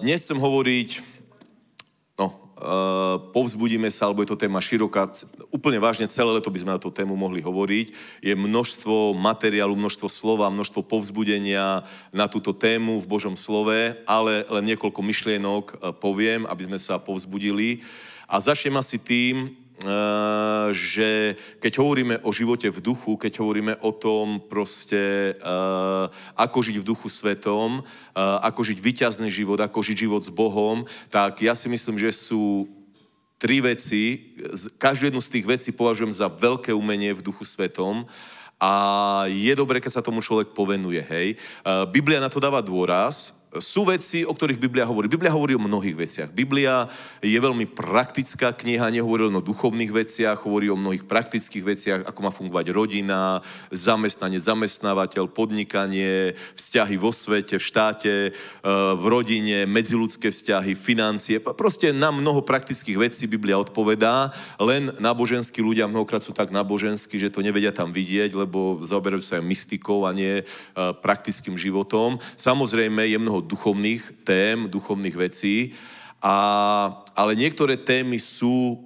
Dnes chcem hovoriť, no, uh, povzbudíme sa, alebo je to téma široká. Úplne vážne, celé leto by sme na tú tému mohli hovoriť. Je množstvo materiálu, množstvo slova, množstvo povzbudenia na túto tému v Božom slove, ale len niekoľko myšlienok e, poviem, aby sme sa povzbudili. A začnem asi tým, Eh, že keď hovoríme o živote v duchu, keď hovoríme o tom proste, eh, ako žiť v duchu svetom, eh, ako žiť vyťazný život, ako žiť život s Bohom, tak ja si myslím, že sú tri veci, každú jednu z tých vecí považujem za veľké umenie v duchu svetom a je dobré, keď sa tomu človek povenuje, hej. Biblia na to dáva dôraz, sú veci, o ktorých Biblia hovorí. Biblia hovorí o mnohých veciach. Biblia je veľmi praktická kniha, nehovorí len o duchovných veciach, hovorí o mnohých praktických veciach, ako má fungovať rodina, zamestnanie, zamestnávateľ, podnikanie, vzťahy vo svete, v štáte, e, v rodine, medziludské vzťahy, financie. Proste na mnoho praktických vecí Biblia odpovedá, len náboženskí ľudia mnohokrát sú tak náboženskí, že to nevedia tam vidieť, lebo zaoberajú sa aj mystikou a nie e, praktickým životom. Samozrejme je mnoho duchovných tém, duchovných vecí, a, ale niektoré témy sú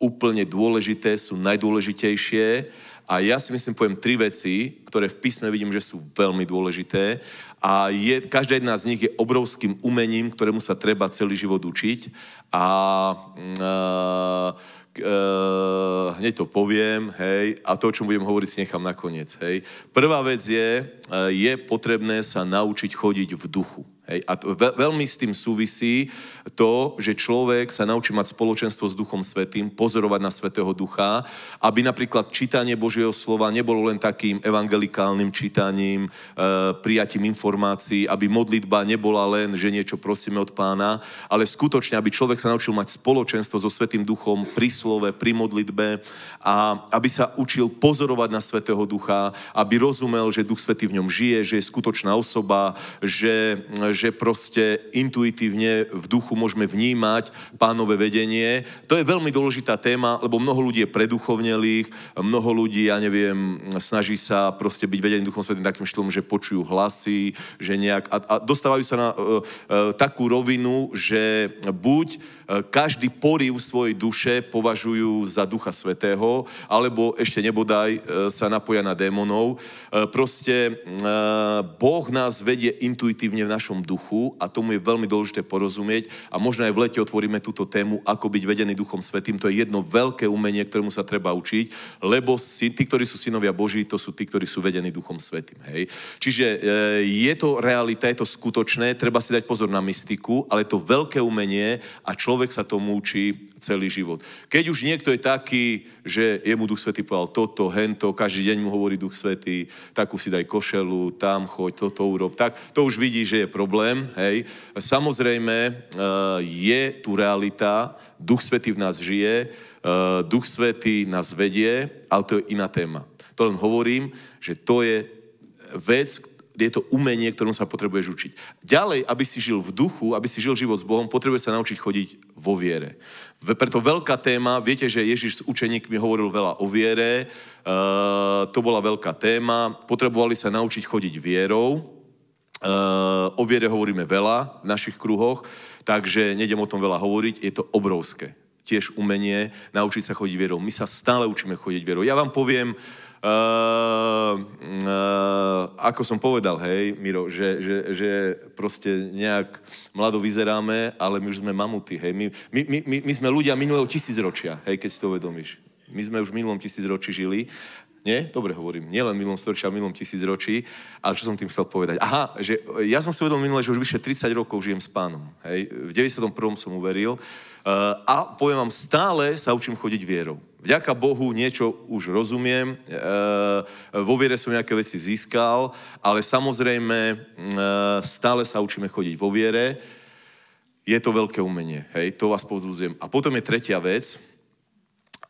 úplne dôležité, sú najdôležitejšie a ja si myslím, poviem tri veci, ktoré v písme vidím, že sú veľmi dôležité a je, každá jedna z nich je obrovským umením, ktorému sa treba celý život učiť a e, e, hneď to poviem, hej, a to, o čom budem hovoriť, si nechám nakoniec, hej. Prvá vec je, e, je potrebné sa naučiť chodiť v duchu. Hej. A to, ve, veľmi s tým súvisí to, že človek sa naučí mať spoločenstvo s Duchom Svetým, pozorovať na Svetého Ducha, aby napríklad čítanie Božieho slova nebolo len takým evangelikálnym čítaním, e, prijatím informácií, aby modlitba nebola len, že niečo prosíme od pána, ale skutočne, aby človek sa naučil mať spoločenstvo so Svetým Duchom pri slove, pri modlitbe a aby sa učil pozorovať na Svetého Ducha, aby rozumel, že Duch Svetý v ňom žije, že je skutočná osoba, že že proste intuitívne v duchu môžeme vnímať pánové vedenie. To je veľmi dôležitá téma, lebo mnoho ľudí je preduchovnelých, mnoho ľudí, ja neviem, snaží sa proste byť vedený Duchom Svetým takým štýlom, že počujú hlasy, že nejak... A, a dostávajú sa na uh, uh, takú rovinu, že buď Eh, každý poriv svojej duše považujú za Ducha Svetého, alebo ešte nebodaj eh, sa napoja na démonov. Eh, proste Boh nás vedie intuitívne v našom duchu a tomu je veľmi dôležité porozumieť a možno aj v lete otvoríme túto tému, ako byť vedený Duchom Svetým. To je jedno veľké umenie, ktorému sa treba učiť, lebo si, tí, ktorí sú synovia Boží, to sú tí, ktorí sú vedení Duchom Svetým. Hej? Čiže je to realita, je to skutočné, treba si dať pozor na mystiku, ale to veľké umenie a človek človek sa tomu učí celý život. Keď už niekto je taký, že jemu Duch Svetý povedal toto, hento, každý deň mu hovorí Duch Svetý, takú si daj košelu, tam choď, toto urob, tak to už vidí, že je problém, hej. Samozrejme, e, je tu realita, Duch Svetý v nás žije, e, Duch Svetý nás vedie, ale to je iná téma. To len hovorím, že to je vec, je to umenie, ktorom sa potrebuješ učiť. Ďalej, aby si žil v duchu, aby si žil život s Bohom, potrebuje sa naučiť chodiť vo viere. Preto veľká téma, viete, že Ježiš s učeníkmi hovoril veľa o viere, eh, to bola veľká téma, potrebovali sa naučiť chodiť vierou, eh, o viere hovoríme veľa v našich kruhoch, takže nejdem o tom veľa hovoriť, je to obrovské. Tiež umenie naučiť sa chodiť vierou. My sa stále učíme chodiť vierou. Ja vám poviem, uh, Uh, uh, ako som povedal, hej, Miro, že, že, že proste nejak mlado vyzeráme, ale my už sme mamuty, hej. My, my, my, my sme ľudia minulého tisícročia, hej, keď si to uvedomíš. My sme už v minulom tisícročí žili. Nie? Dobre hovorím. Nielen v minulom storočí, ale v minulom tisícročí. Ale čo som tým chcel povedať? Aha, že ja som si uvedomil minule, že už vyše 30 rokov žijem s pánom. Hej? V 91. som uveril. Uh, a poviem vám, stále sa učím chodiť vierou vďaka Bohu niečo už rozumiem, e, vo viere som nejaké veci získal, ale samozrejme e, stále sa učíme chodiť vo viere. Je to veľké umenie, hej, to vás povzbudzujem. A potom je tretia vec,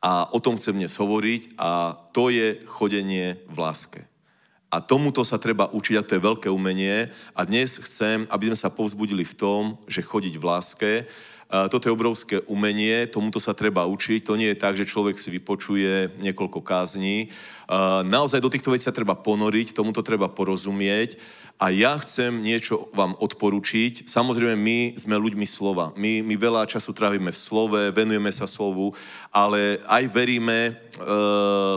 a o tom chcem dnes hovoriť, a to je chodenie v láske. A tomuto sa treba učiť a to je veľké umenie. A dnes chcem, aby sme sa povzbudili v tom, že chodiť v láske, toto je obrovské umenie, tomuto sa treba učiť. To nie je tak, že človek si vypočuje niekoľko kázní. Naozaj do týchto vecí sa treba ponoriť, tomuto treba porozumieť a ja chcem niečo vám odporučiť. Samozrejme, my sme ľuďmi slova. My, my veľa času trávime v slove, venujeme sa slovu, ale aj veríme e,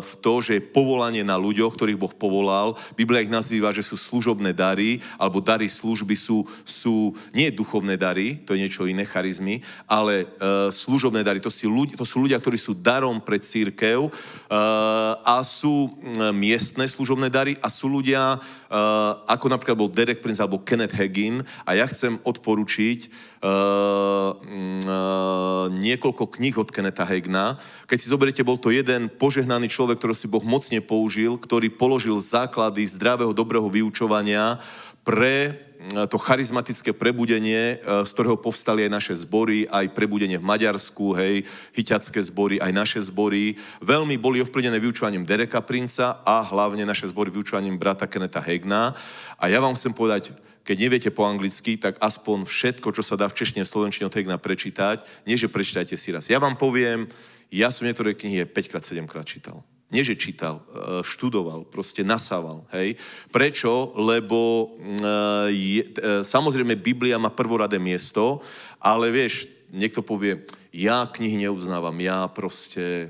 v to, že je povolanie na ľuďoch, ktorých Boh povolal. Biblia ich nazýva, že sú služobné dary, alebo dary služby sú, sú nie duchovné dary, to je niečo iné, charizmy, ale e, služobné dary. To, si ľudia, to sú ľudia, ktorí sú darom pre církev e, a sú miestne služobné dary a sú ľudia, e, ako napríklad napríklad bol Derek Prince alebo Kenneth Hagin a ja chcem odporučiť uh, uh, niekoľko kníh od Kennetha Hagina. Keď si zoberiete, bol to jeden požehnaný človek, ktorý si Boh mocne použil, ktorý položil základy zdravého, dobrého vyučovania pre E, to charizmatické prebudenie, e, z ktorého povstali aj naše zbory, aj prebudenie v Maďarsku, hej, hyťacké zbory, aj naše zbory. Veľmi boli ovplyvnené vyučovaním Dereka Princa a hlavne naše zbory vyučovaním brata Keneta Hegna. A ja vám chcem povedať, keď neviete po anglicky, tak aspoň všetko, čo sa dá v češtine, v slovenčine od Hegna prečítať, nie že prečítajte si raz. Ja vám poviem, ja som niektoré knihy 5 krát 7 krát čítal. Nie, že čítal, e, študoval, proste nasával. Hej? Prečo? Lebo mm, e, je, e, samozrejme Biblia má prvoradé miesto, ale vieš, niekto povie, ja knihy neuznávam, ja proste,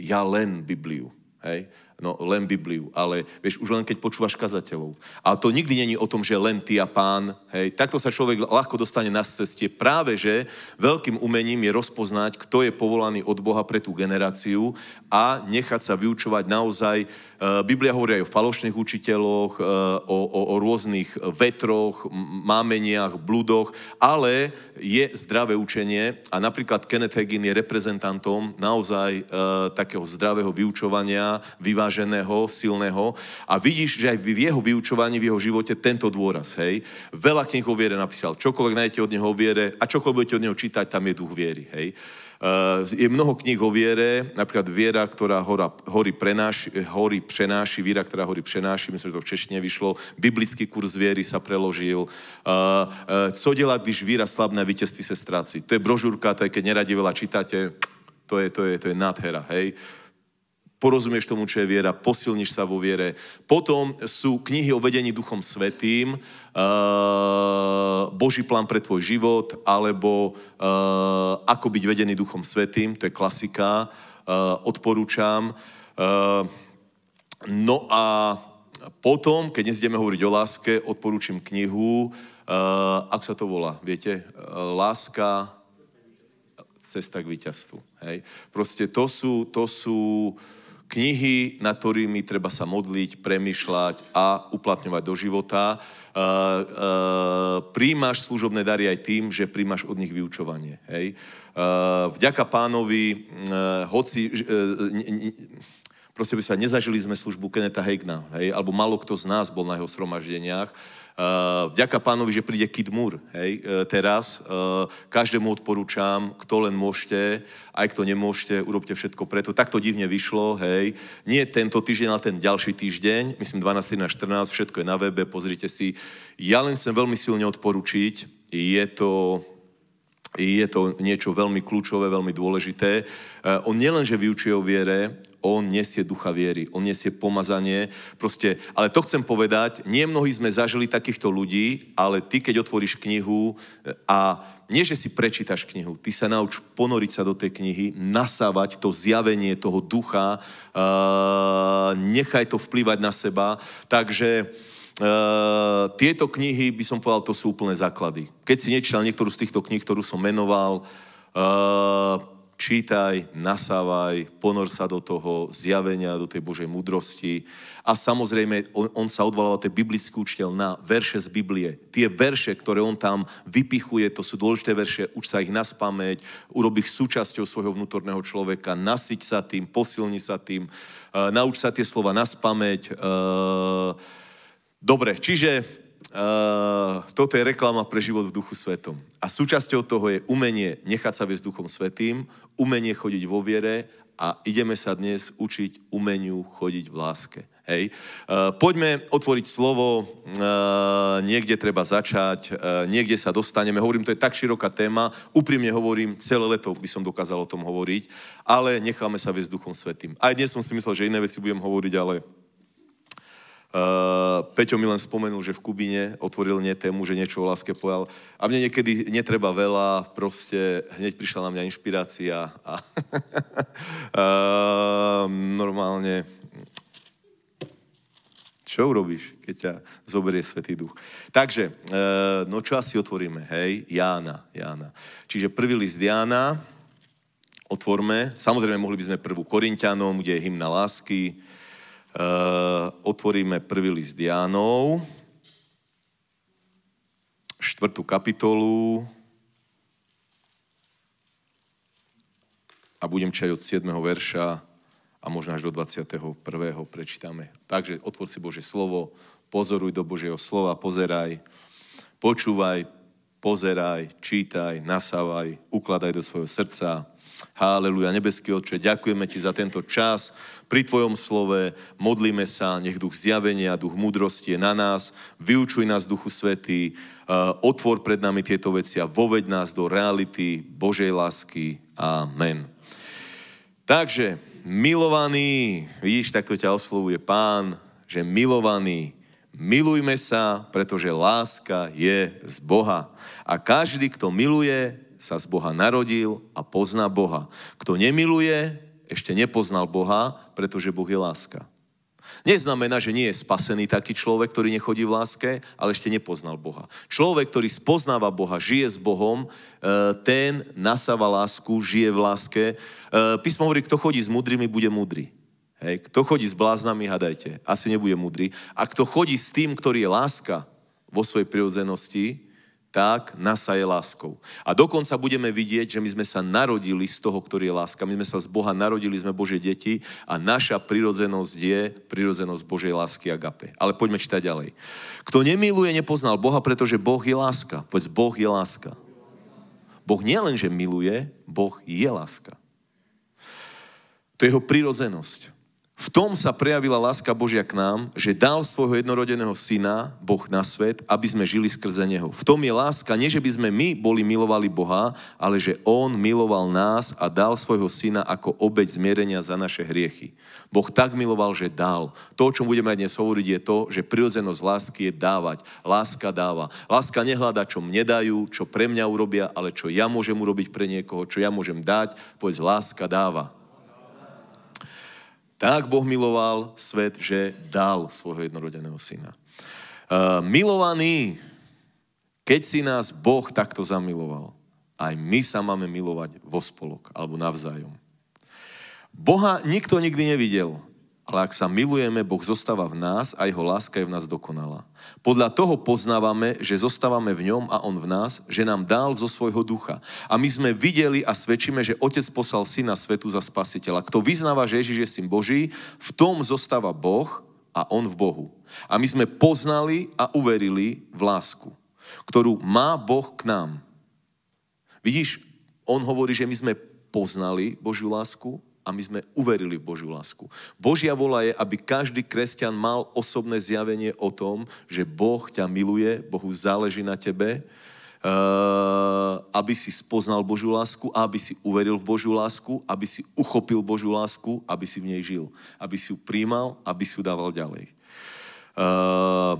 ja len Bibliu. Hej? No len Bibliu, ale vieš, už len keď počúvaš kazateľov. A to nikdy není o tom, že len ty a pán, hej, takto sa človek ľahko dostane na ceste. Práve, že veľkým umením je rozpoznať, kto je povolaný od Boha pre tú generáciu a nechať sa vyučovať naozaj Eh, Biblia hovorí aj o falošných učiteľoch, eh, o, o, o rôznych vetroch, mámeniach, bludoch, ale je zdravé učenie a napríklad Kenneth Hagin je reprezentantom naozaj eh, takého zdravého vyučovania, vyváženého, silného a vidíš, že aj v jeho vyučovaní, v jeho živote tento dôraz, hej. Veľa kníh o viere napísal, čokoľvek nájdete od neho o viere a čokoľvek budete od neho čítať, tam je duch viery, hej. Eh, je mnoho kníh o viere, napríklad Viera, ktorá hora, hory, prenáši, eh, hory prenáši, Viera, ktorá hory prenáši, myslím, že to v češtine vyšlo, biblický kurz viery sa preložil. Eh, Co delať, když víra slabná, víťazství se stráci. To je brožúrka, to je, keď neradi veľa čítate, to je, to je, to je nádhera, hej. Uh, porozumieš tomu, čo je viera, posilníš sa vo viere. Potom sú knihy o vedení Duchom Svetým, uh, Boží plán pre tvoj život, alebo uh, ako byť vedený Duchom Svetým, to je klasika, uh, odporúčam. Uh, no a potom, keď dnes ideme hovoriť o láske, odporúčam knihu, uh, sa to volá, viete, Láska, cesta k víťazstvu. Hej. Proste to sú, to sú uh, knihy, nad ktorými treba sa modliť, premyšľať a uplatňovať do života. E, e, príjmaš služobné dary aj tým, že príjmaš od nich vyučovanie. Hej? E, vďaka pánovi, e, hoci... E, ne, ne, proste by sa nezažili sme službu Keneta Hegna, hej, alebo malo kto z nás bol na jeho sromaždeniach, Eh, vďaka pánovi, že príde Kid Moore, hej, eh, teraz. Eh, každému odporúčam, kto len môžete, aj kto nemôžete, urobte všetko preto. Tak to divne vyšlo, hej. Nie tento týždeň, ale ten ďalší týždeň, myslím 12, 13, 14, všetko je na webe, pozrite si. Ja len chcem veľmi silne odporučiť, je to je to niečo veľmi kľúčové, veľmi dôležité. On nielenže vyučuje o viere, on nesie ducha viery, on nesie pomazanie. Proste, ale to chcem povedať, nie mnohí sme zažili takýchto ľudí, ale ty, keď otvoríš knihu eh, a nie, že si prečítaš knihu, ty sa nauč ponoriť sa do tej knihy, nasávať to zjavenie toho ducha, uh, nechaj to vplývať na seba. Takže Uh, tieto knihy, by som povedal, to sú úplné základy. Keď si nečítal niektorú z týchto kníh, ktorú som menoval, uh, čítaj, nasávaj, ponor sa do toho zjavenia, do tej Božej múdrosti. A samozrejme, on, on sa odvolal to biblický učiteľ, na verše z Biblie. Tie verše, ktoré on tam vypichuje, to sú dôležité verše, uč sa ich na spameť, urob ich súčasťou svojho vnútorného človeka, nasiť sa tým, posilni sa tým, e, nauč sa tie slova na E, dobre, čiže uh, toto je reklama pre život v duchu svetom. A súčasťou toho je umenie nechať sa viesť duchom svetým, umenie chodiť vo viere a ideme sa dnes učiť umeniu chodiť v láske. Hej. Uh, poďme otvoriť slovo, uh, niekde treba začať, uh, niekde sa dostaneme. Hovorím, to je tak široká téma, úprimne hovorím, celé leto by som dokázal o tom hovoriť, ale necháme sa viesť Duchom Svetým. Aj dnes som si myslel, že iné veci budem hovoriť, ale Eh, Peťo mi len spomenul, že v Kubine otvoril nie tému, že niečo o láske pojal. A mne niekedy netreba veľa, proste hneď prišla na mňa inšpirácia a ehm, normálne čo urobíš, keď ťa zoberie Svetý Duch? Takže, eh, no čo asi otvoríme, hej? Jána, Jána. Čiže prvý list Jána, otvorme. Samozrejme, mohli by sme prvú Korintianom, kde je hymna lásky, Eh, otvoríme prvý list Jánov, štvrtú kapitolu a budem čať od 7. verša a možno až do 21. prečítame. Takže otvor si Bože slovo, pozoruj do Božieho slova, pozeraj, počúvaj, pozeraj, čítaj, nasávaj, ukladaj do svojho srdca, Haleluja, nebeský Otče, ďakujeme Ti za tento čas pri Tvojom slove, modlíme sa, nech duch zjavenia, duch múdrosti je na nás, vyučuj nás Duchu Svetý, eh, otvor pred nami tieto veci a voveď nás do reality Božej lásky. Amen. Takže, milovaný, vidíš, takto ťa oslovuje pán, že milovaný, milujme sa, pretože láska je z Boha. A každý, kto miluje, sa z Boha narodil a pozná Boha. Kto nemiluje, ešte nepoznal Boha, pretože Boh je láska. Neznamená, že nie je spasený taký človek, ktorý nechodí v láske, ale ešte nepoznal Boha. Človek, ktorý spoznáva Boha, žije s Bohom, e, ten nasáva lásku, žije v láske. E, písmo hovorí, kto chodí s mudrými, bude mudrý. Hej, kto chodí s bláznami, hadajte, asi nebude mudrý. A kto chodí s tým, ktorý je láska vo svojej prirodzenosti, tak je láskou. A dokonca budeme vidieť, že my sme sa narodili z toho, ktorý je láska. My sme sa z Boha narodili, sme Bože deti a naša prirodzenosť je prirodzenosť Božej lásky agape. Ale poďme čítať ďalej. Kto nemiluje, nepoznal Boha, pretože Boh je láska. Povedz, Boh je láska. Boh nielen, že miluje, Boh je láska. To je jeho prirodzenosť. V tom sa prejavila láska Božia k nám, že dal svojho jednorodeného syna, Boh na svet, aby sme žili skrze Neho. V tom je láska, nie že by sme my boli milovali Boha, ale že On miloval nás a dal svojho syna ako obeď zmierenia za naše hriechy. Boh tak miloval, že dal. To, o čom budeme aj dnes hovoriť, je to, že prirodzenosť lásky je dávať. Láska dáva. Láska nehľada, čo mne dajú, čo pre mňa urobia, ale čo ja môžem urobiť pre niekoho, čo ja môžem dať, povedz, láska dáva. Tak Boh miloval svet, že dal svojho jednorodeného syna. E, milovaný, milovaní, keď si nás Boh takto zamiloval, aj my sa máme milovať vo spolok alebo navzájom. Boha nikto nikdy nevidel, ale ak sa milujeme, Boh zostáva v nás a jeho láska je v nás dokonalá. Podľa toho poznávame, že zostávame v ňom a on v nás, že nám dal zo svojho ducha. A my sme videli a svedčíme, že Otec poslal Syna svetu za spasiteľa. Kto vyznáva, že Ježiš je Syn Boží, v tom zostáva Boh a on v Bohu. A my sme poznali a uverili v lásku, ktorú má Boh k nám. Vidíš, on hovorí, že my sme poznali Božiu lásku, a my sme uverili v Božiu lásku. Božia vola je, aby každý kresťan mal osobné zjavenie o tom, že Boh ťa miluje, Bohu záleží na tebe, Uh, aby si spoznal Božiu lásku, aby si uveril v Božiu lásku, aby si uchopil Božiu lásku, aby si v nej žil, aby si ju príjmal, aby si ju dával ďalej. Uh,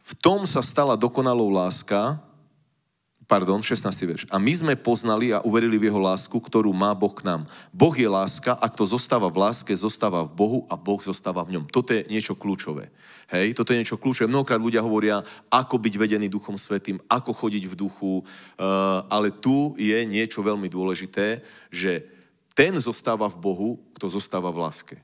v tom sa stala dokonalou láska, pardon, 16. verš. A my sme poznali a uverili v jeho lásku, ktorú má Boh k nám. Boh je láska a kto zostáva v láske, zostáva v Bohu a Boh zostáva v ňom. Toto je niečo kľúčové. Hej, toto je niečo kľúčové. Mnohokrát ľudia hovoria, ako byť vedený Duchom Svetým, ako chodiť v duchu, eh, ale tu je niečo veľmi dôležité, že ten zostáva v Bohu, kto zostáva v láske.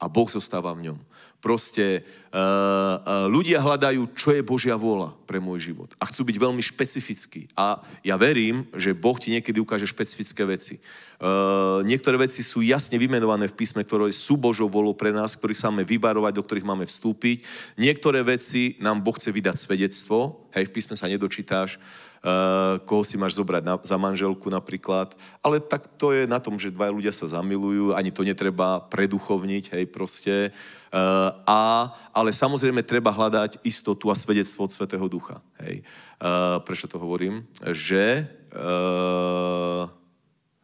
A Boh zostáva v ňom. Proste uh, uh, ľudia hľadajú, čo je Božia vôľa pre môj život. A chcú byť veľmi špecifickí. A ja verím, že Boh ti niekedy ukáže špecifické veci. Eh, niektoré veci sú jasne vymenované v písme, ktoré sú Božou volou pre nás, ktorých sa máme vybarovať, do ktorých máme vstúpiť. Niektoré veci nám Boh chce vydať svedectvo, hej, v písme sa nedočítáš, uh, koho si máš zobrať na, za manželku napríklad, ale tak to je na tom, že dva ľudia sa zamilujú, ani to netreba preduchovniť, hej, proste. Uh, a, ale samozrejme treba hľadať istotu a svedectvo od Svetého Ducha, hej. Uh, prečo to hovorím? Že... Uh,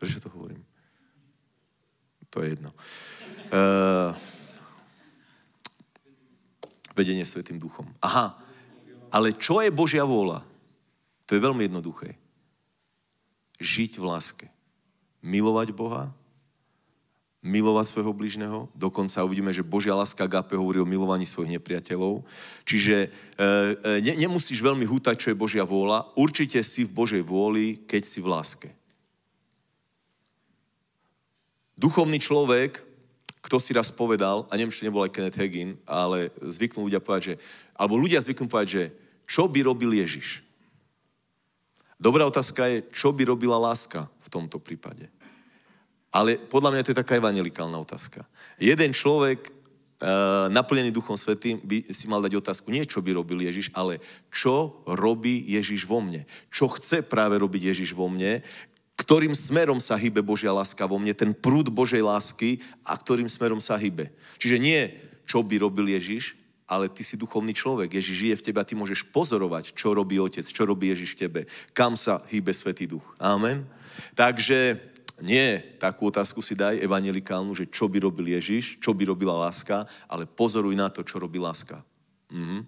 Prečo to hovorím? To je jedno. Uh, vedenie Svetým duchom. Aha, ale čo je Božia vôľa? To je veľmi jednoduché. Žiť v láske. Milovať Boha, milovať svojho bližného. Dokonca uvidíme, že Božia láska Gápe hovorí o milovaní svojich nepriateľov. Čiže e, e, ne, nemusíš veľmi hútať, čo je Božia vôľa. Určite si v Božej vôli, keď si v láske. Duchovný človek, kto si raz povedal, a neviem, či nebol aj Kenneth Hagin, ale zvyknú ľudia povedať, že, alebo ľudia zvyknú povedať, že čo by robil Ježiš? Dobrá otázka je, čo by robila láska v tomto prípade. Ale podľa mňa to je taká evangelikálna otázka. Jeden človek e, naplnený Duchom Svetým by si mal dať otázku, nie čo by robil Ježiš, ale čo robí Ježiš vo mne. Čo chce práve robiť Ježiš vo mne, ktorým smerom sa hýbe Božia láska vo mne, ten prúd Božej lásky a ktorým smerom sa hýbe. Čiže nie, čo by robil Ježiš, ale ty si duchovný človek. Ježiš žije v tebe a ty môžeš pozorovať, čo robí Otec, čo robí Ježiš v tebe, kam sa hýbe Svetý Duch. Amen. Takže nie takú otázku si daj evangelikálnu, že čo by robil Ježiš, čo by robila láska, ale pozoruj na to, čo robí láska. Mhm.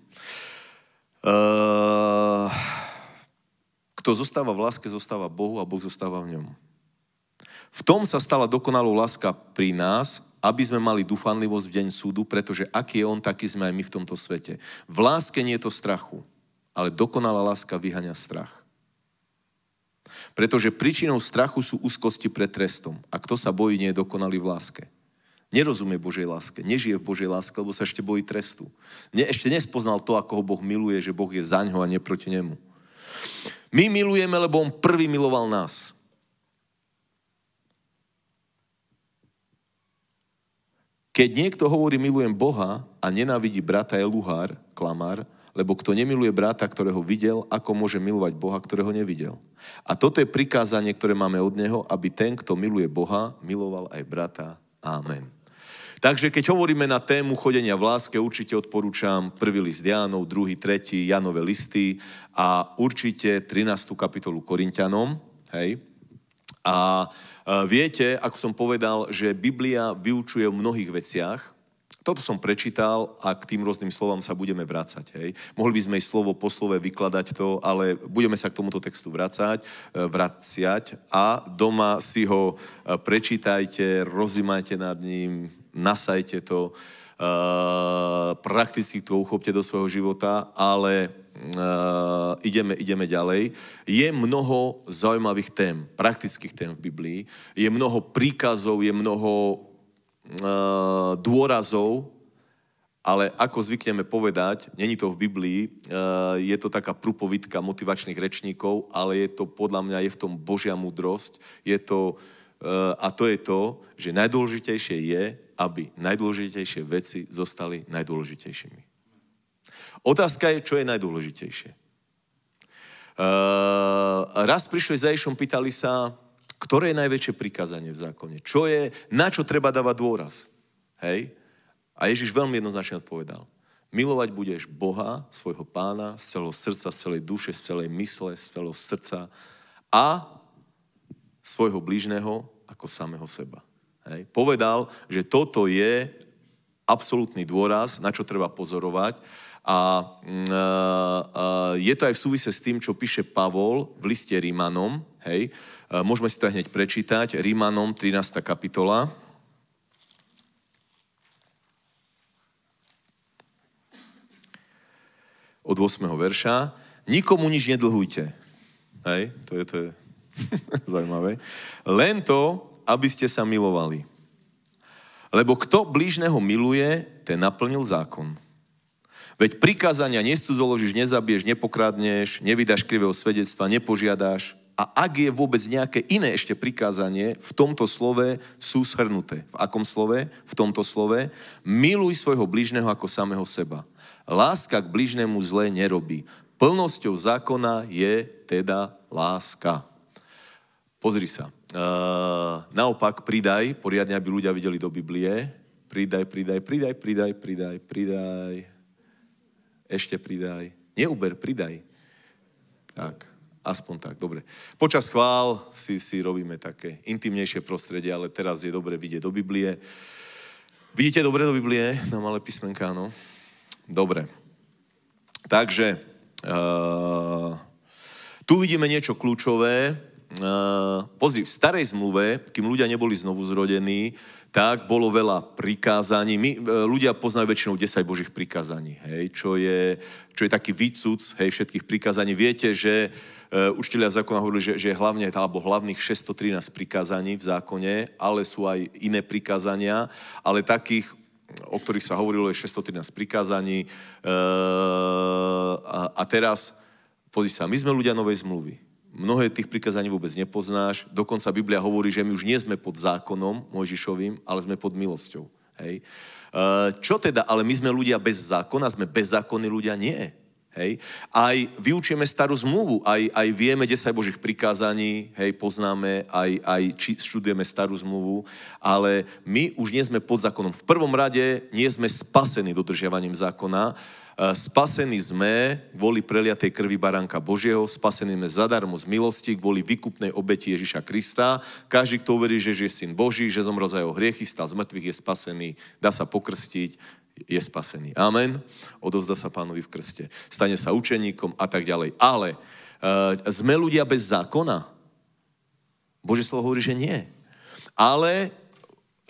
Uh... Kto zostáva v láske, zostáva Bohu a Boh zostáva v ňom. V tom sa stala dokonalou láska pri nás, aby sme mali dúfanlivosť v deň súdu, pretože aký je on, taký sme aj my v tomto svete. V láske nie je to strachu, ale dokonalá láska vyhania strach. Pretože príčinou strachu sú úzkosti pred trestom. A kto sa bojí, nie je dokonalý v láske. Nerozumie Božej láske, nežije v Božej láske, lebo sa ešte bojí trestu. Ne, ešte nespoznal to, ako ho Boh miluje, že Boh je za ňo a nie proti nemu. My milujeme, lebo on prvý miloval nás. Keď niekto hovorí milujem Boha a nenávidí brata, je luhár, klamár, lebo kto nemiluje brata, ktorého videl, ako môže milovať Boha, ktorého nevidel. A toto je prikázanie, ktoré máme od Neho, aby ten, kto miluje Boha, miloval aj brata. Amen. Takže keď hovoríme na tému chodenia v láske, určite odporúčam prvý list Jánov, druhý, tretí, Janové listy a určite 13. kapitolu Korintianom. Hej? A e, viete, ako som povedal, že Biblia vyučuje o mnohých veciach, toto som prečítal a k tým rôznym slovám sa budeme vrácať. Hej. Mohli by sme ísť slovo po slove vykladať to, ale budeme sa k tomuto textu vrácať, e, vraciať a doma si ho e, prečítajte, rozímajte nad ním, nasajte to, uh, prakticky to uchopte do svojho života, ale uh, ideme, ideme ďalej. Je mnoho zaujímavých tém, praktických tém v Biblii, je mnoho príkazov, je mnoho uh, dôrazov, ale ako zvykneme povedať, není to v Biblii, je to taká prúpovidka motivačných rečníkov, ale je to podľa mňa, je v tom Božia múdrosť, je to Eh, a to je to, že najdôležitejšie je, aby najdôležitejšie veci zostali najdôležitejšími. Otázka je, čo je najdôležitejšie. Uh, raz prišli za Ježišom, pýtali sa, ktoré je najväčšie prikázanie v zákone? Čo je, na čo treba dávať dôraz? Hej? A Ježiš veľmi jednoznačne odpovedal. Milovať budeš Boha, svojho pána, z celého srdca, z celej duše, z celej mysle, z celého srdca a svojho blížneho ako samého seba. Hej. Povedal, že toto je absolútny dôraz, na čo treba pozorovať. A mm, je to aj v súvise s tým, čo píše Pavol v liste Rímanom. Hej. Môžeme si to hneď prečítať. Rímanom 13. kapitola. Od 8. verša. Nikomu nič nedlhujte. Hej, to je, to je Zajímavé. Len to, aby ste sa milovali. Lebo kto blížneho miluje, ten naplnil zákon. Veď prikázania nescudzoložíš, nezabiješ, nepokradneš, nevydaš krivého svedectva, nepožiadaš. A ak je vôbec nejaké iné ešte prikázanie, v tomto slove sú shrnuté. V akom slove? V tomto slove. Miluj svojho blížneho ako samého seba. Láska k blížnemu zle nerobí. Plnosťou zákona je teda láska. Pozri sa. Uh, naopak, pridaj, poriadne, aby ľudia videli do Biblie. Pridaj, pridaj, pridaj, pridaj, pridaj, pridaj. Ešte pridaj. Neuber, pridaj. Tak, aspoň tak, dobre. Počas chvál si, si robíme také intimnejšie prostredie, ale teraz je dobre vidieť do Biblie. Vidíte dobre do Biblie? Na malé písmenká, no. Dobre. Takže, uh, tu vidíme niečo kľúčové, Ehm, pozri, v starej zmluve, kým ľudia neboli znovu zrodení, tak bolo veľa prikázaní. My, e, ľudia poznajú väčšinou 10 božích prikázaní, hej, čo je, čo je taký výcuc, hej, všetkých prikázaní. Viete, že uh, učiteľia zákona hovorili, že, že je hlavne, alebo hlavných 613 prikázaní v zákone, ale sú aj iné prikázania, ale takých o ktorých sa hovorilo, je 613 prikázaní. uh, a, a teraz, pozri sa, my sme ľudia novej zmluvy mnohé tých prikazaní vôbec nepoznáš. Dokonca Biblia hovorí, že my už nie sme pod zákonom Mojžišovým, ale sme pod milosťou. Hej. E, čo teda, ale my sme ľudia bez zákona, sme bezzákonní ľudia? Nie. Hej. Aj vyučíme starú zmluvu, aj, aj vieme 10 Božích prikázaní, hej, poznáme, aj, aj či, študujeme starú zmluvu, ale my už nie sme pod zákonom. V prvom rade nie sme spasení dodržiavaním zákona, E, spasení sme kvôli preliatej krvi Baránka Božieho, spasení sme zadarmo z milosti kvôli vykupnej obeti Ježiša Krista. Každý, kto uverí, že je syn Boží, že zomrel za jeho hriechy, stal z mŕtvych, je spasený, dá sa pokrstiť, je spasený. Amen. Odozda sa pánovi v krste. Stane sa učeníkom a tak ďalej. Ale uh, sme ľudia bez zákona. Bože slovo hovorí, že nie. Ale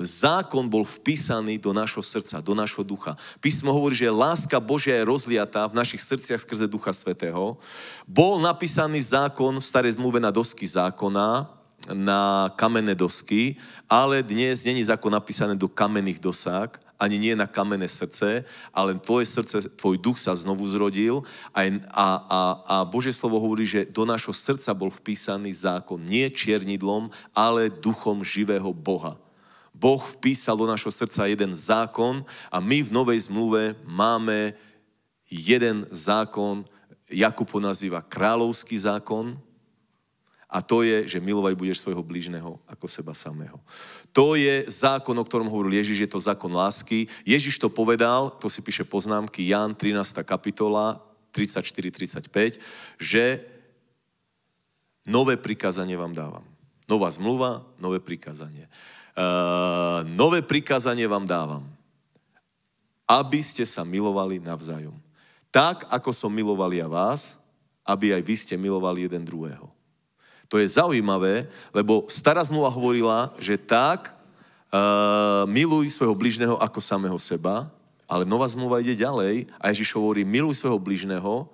zákon bol vpísaný do našho srdca, do našho ducha. Písmo hovorí, že láska Božia je rozliatá v našich srdciach skrze Ducha Svetého. Bol napísaný zákon v starej zmluve na dosky zákona, na kamenné dosky, ale dnes není zákon napísaný do kamenných dosák, ani nie na kamenné srdce, ale tvoje srdce, tvoj duch sa znovu zrodil a, a, a, a Božie slovo hovorí, že do našho srdca bol vpísaný zákon nie čiernidlom, ale duchom živého Boha. Boh vpísal do našho srdca jeden zákon a my v Novej zmluve máme jeden zákon, Jakub ho nazýva kráľovský zákon, a to je, že milovať budeš svojho blížneho ako seba samého. To je zákon, o ktorom hovoril Ježiš, je to zákon lásky. Ježiš to povedal, to si píše poznámky, Ján 13. kapitola 34-35, že nové prikázanie vám dávam. Nová zmluva, nové prikázanie. Eh, nové prikázanie vám dávam. Aby ste sa milovali navzájom. Tak, ako som miloval ja vás, aby aj vy ste milovali jeden druhého. To je zaujímavé, lebo stará zmluva hovorila, že tak uh, miluj svojho bližného ako samého seba, ale nová zmluva ide ďalej a Ježiš hovorí, miluj svojho bližného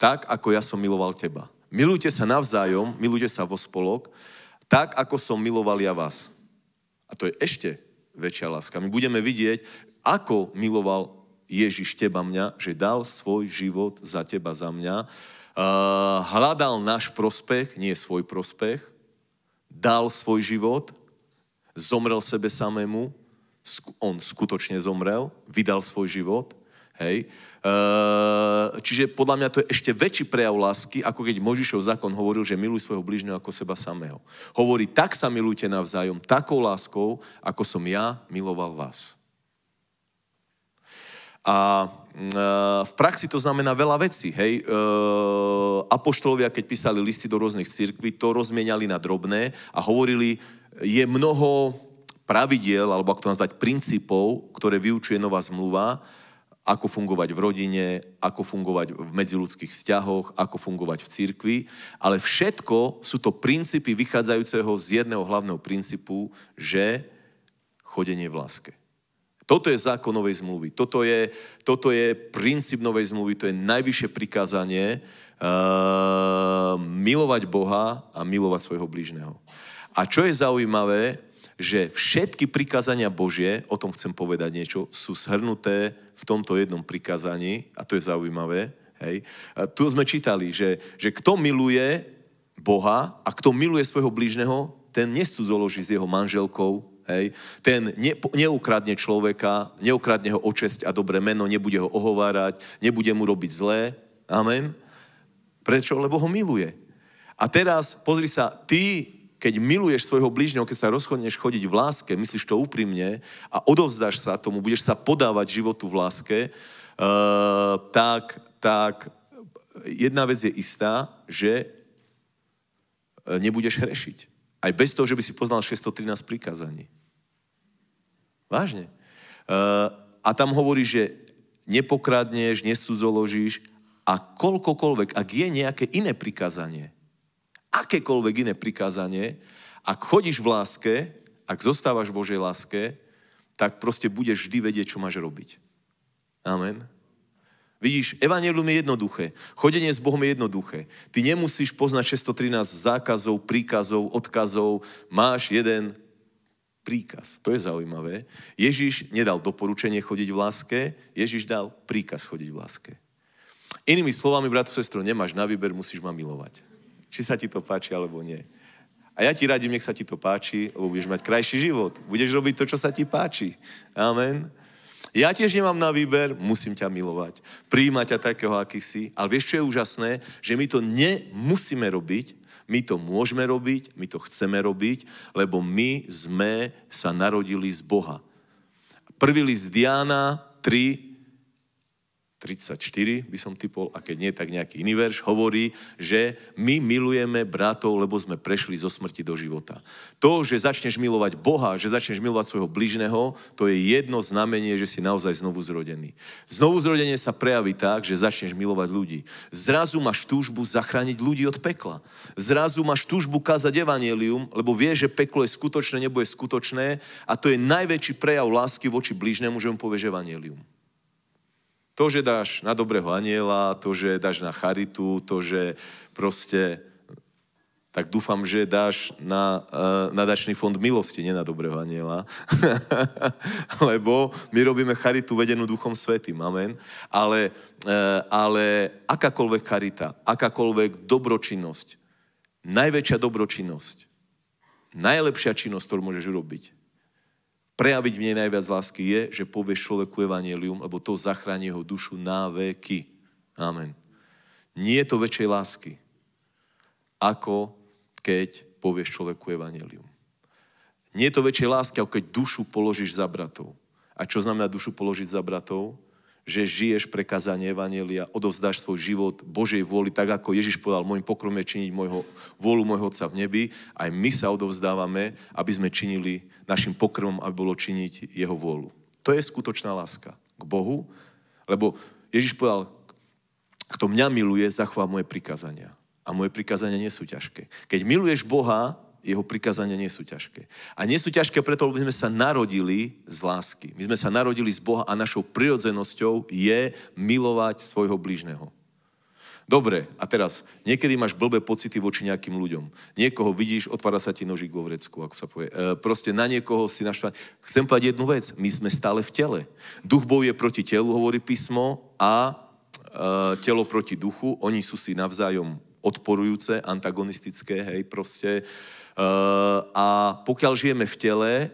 tak, ako ja som miloval teba. Milujte sa navzájom, milujte sa vo spolok, tak, ako som miloval ja vás. A to je ešte väčšia láska. My budeme vidieť, ako miloval Ježiš teba mňa, že dal svoj život za teba, za mňa. Uh, hľadal náš prospech, nie svoj prospech. Dal svoj život, zomrel sebe samému, on skutočne zomrel, vydal svoj život, hej, Eh, čiže podľa mňa to je ešte väčší prejav lásky, ako keď Možišov zákon hovoril, že miluj svojho blížneho ako seba samého. Hovorí, tak sa milujte navzájom, takou láskou, ako som ja miloval vás. A eh, v praxi to znamená veľa vecí. Hej? Eh, apoštolovia, keď písali listy do rôznych církví, to rozmieniali na drobné a hovorili, je mnoho pravidiel, alebo ako to nazvať, princípov, ktoré vyučuje nová zmluva, ako fungovať v rodine, ako fungovať v medziludských vzťahoch, ako fungovať v církvi, ale všetko sú to princípy vychádzajúceho z jedného hlavného princípu, že chodenie v láske. Toto je zákon novej zmluvy, toto je, toto je princíp novej zmluvy, to je najvyššie prikázanie uh, milovať Boha a milovať svojho blížneho. A čo je zaujímavé, že všetky prikázania Božie, o tom chcem povedať niečo, sú shrnuté v tomto jednom prikázaní, a to je zaujímavé, hej. A tu sme čítali, že, že kto miluje Boha a kto miluje svojho blížneho, ten nesudzoloží s jeho manželkou, hej. ten ne, neukradne človeka, neukradne ho očesť a dobré meno, nebude ho ohovárať, nebude mu robiť zlé, amen. Prečo? Lebo ho miluje. A teraz, pozri sa, ty keď miluješ svojho blížneho, keď sa rozhodneš chodiť v láske, myslíš to úprimne a odovzdáš sa tomu, budeš sa podávať životu v láske, uh, tak, tak jedna vec je istá, že eh, nebudeš hrešiť. Aj bez toho, že by si poznal 613 prikázaní. Vážne. Uh, a tam hovorí, že nepokradneš, nesudzoložíš a koľkokoľvek, ak je nejaké iné prikázanie, akékoľvek iné prikázanie, ak chodíš v láske, ak zostávaš v Božej láske, tak proste budeš vždy vedieť, čo máš robiť. Amen. Vidíš, evanelium je jednoduché. Chodenie s Bohom je jednoduché. Ty nemusíš poznať 613 zákazov, príkazov, odkazov. Máš jeden príkaz. To je zaujímavé. Ježiš nedal doporučenie chodiť v láske, Ježiš dal príkaz chodiť v láske. Inými slovami, bratu, sestro, nemáš na výber, musíš ma milovať či sa ti to páči alebo nie. A ja ti radím, nech sa ti to páči, lebo budeš mať krajší život. Budeš robiť to, čo sa ti páči. Amen. Ja tiež nemám na výber, musím ťa milovať. Príjmať ťa takého, aký si. Ale vieš, čo je úžasné? Že my to nemusíme robiť, my to môžeme robiť, my to chceme robiť, lebo my sme sa narodili z Boha. Prvý list Diana 3, 34 by som typol, a keď nie, tak nejaký iný verš, hovorí, že my milujeme bratov, lebo sme prešli zo smrti do života. To, že začneš milovať Boha, že začneš milovať svojho bližného, to je jedno znamenie, že si naozaj znovu zrodený. Znovu zrodenie sa prejaví tak, že začneš milovať ľudí. Zrazu máš túžbu zachrániť ľudí od pekla. Zrazu máš túžbu kázať Evanelium, lebo vie, že peklo je skutočné, je skutočné a to je najväčší prejav lásky voči bližnému, že mu povieš Evangelium. To, že dáš na dobrého aniela, to, že dáš na charitu, to, že proste tak dúfam, že dáš na, eh, na dačný fond milosti, nie na dobrého aniela. Lebo my robíme charitu vedenú Duchom Svetým, amen. Ale, eh, ale akákoľvek charita, akákoľvek dobročinnosť, najväčšia dobročinnosť, najlepšia činnosť, ktorú môžeš urobiť, prejaviť v nej najviac lásky je, že povieš človeku evanelium, lebo to zachráni jeho dušu na veky. Amen. Nie je to väčšej lásky, ako keď povieš človeku evanelium. Nie je to väčšej lásky, ako keď dušu položíš za bratov. A čo znamená dušu položiť za bratov? že žiješ pre kazanie Evangelia, odovzdáš svoj život Božej vôli, tak ako Ježiš povedal, môjim pokrom je činiť môjho, vôľu môjho Otca v nebi. Aj my sa odovzdávame, aby sme činili našim pokrmom, aby bolo činiť Jeho vôľu. To je skutočná láska k Bohu, lebo Ježiš povedal, kto mňa miluje, zachová moje prikázania. A moje prikázania nie sú ťažké. Keď miluješ Boha, jeho prikázania nie sú ťažké. A nie sú ťažké preto, lebo sme sa narodili z lásky. My sme sa narodili z Boha a našou prirodzenosťou je milovať svojho blížneho. Dobre, a teraz, niekedy máš blbé pocity voči nejakým ľuďom. Niekoho vidíš, otvára sa ti nožík vo vrecku, ako sa povie. E, proste na niekoho si našla. Chcem povedať jednu vec, my sme stále v tele. Duch bojuje proti telu, hovorí písmo, a e, telo proti duchu, oni sú si navzájom odporujúce, antagonistické, hej, proste. Eh, a pokiaľ žijeme v tele, eh,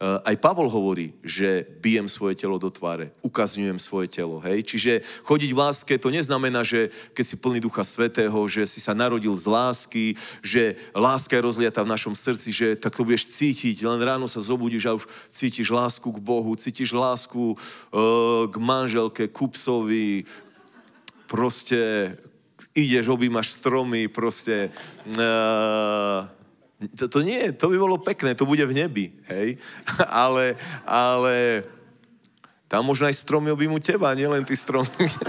aj Pavol hovorí, že bijem svoje telo do tváre, ukazňujem svoje telo. Hej? Čiže chodiť v láske to neznamená, že keď si plný Ducha Svetého, že si sa narodil z lásky, že láska je rozliata v našom srdci, že tak to budeš cítiť, len ráno sa zobudíš a už cítiš lásku k Bohu, cítiš lásku e, k manželke, k psovi, proste ideš, objímaš stromy, proste... E, to, to nie, to by bolo pekné, to bude v nebi, hej? Ale, ale tam možno aj stromy obímu teba, nielen ty stromy.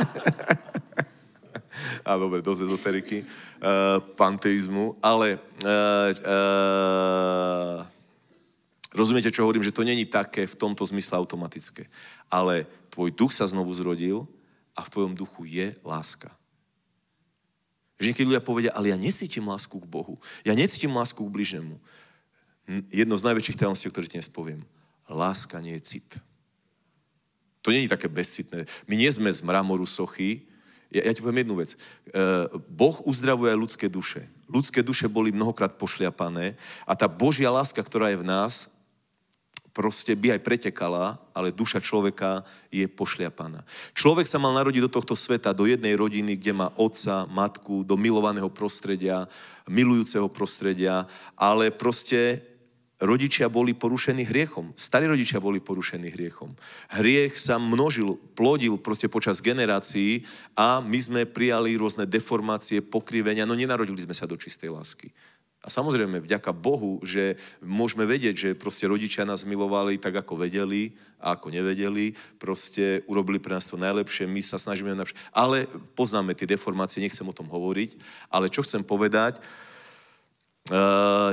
A dobre, dosť ezoteriky, uh, panteizmu, ale uh, uh, rozumiete, čo hovorím, že to není také v tomto zmysle automatické. Ale tvoj duch sa znovu zrodil a v tvojom duchu je láska. Že niekedy ľudia povedia, ale ja necítim lásku k Bohu. Ja necítim lásku k bližnému. Jedno z najväčších tajomstiev, ktoré dnes poviem. Láska nie je cit. To nie je také bezcitné. My nie sme z mramoru sochy. Ja, ja ti poviem jednu vec. E, boh uzdravuje aj ľudské duše. Ľudské duše boli mnohokrát pošliapané a tá Božia láska, ktorá je v nás, proste by aj pretekala, ale duša človeka je pošliapaná. Človek sa mal narodiť do tohto sveta, do jednej rodiny, kde má otca, matku, do milovaného prostredia, milujúceho prostredia, ale proste rodičia boli porušení hriechom. Starí rodičia boli porušení hriechom. Hriech sa množil, plodil proste počas generácií a my sme prijali rôzne deformácie, pokrivenia, no nenarodili sme sa do čistej lásky. A samozrejme, vďaka Bohu, že môžeme vedieť, že proste rodičia nás milovali tak, ako vedeli a ako nevedeli. Proste urobili pre nás to najlepšie, my sa snažíme najlepšie. Ale poznáme tie deformácie, nechcem o tom hovoriť. Ale čo chcem povedať, e,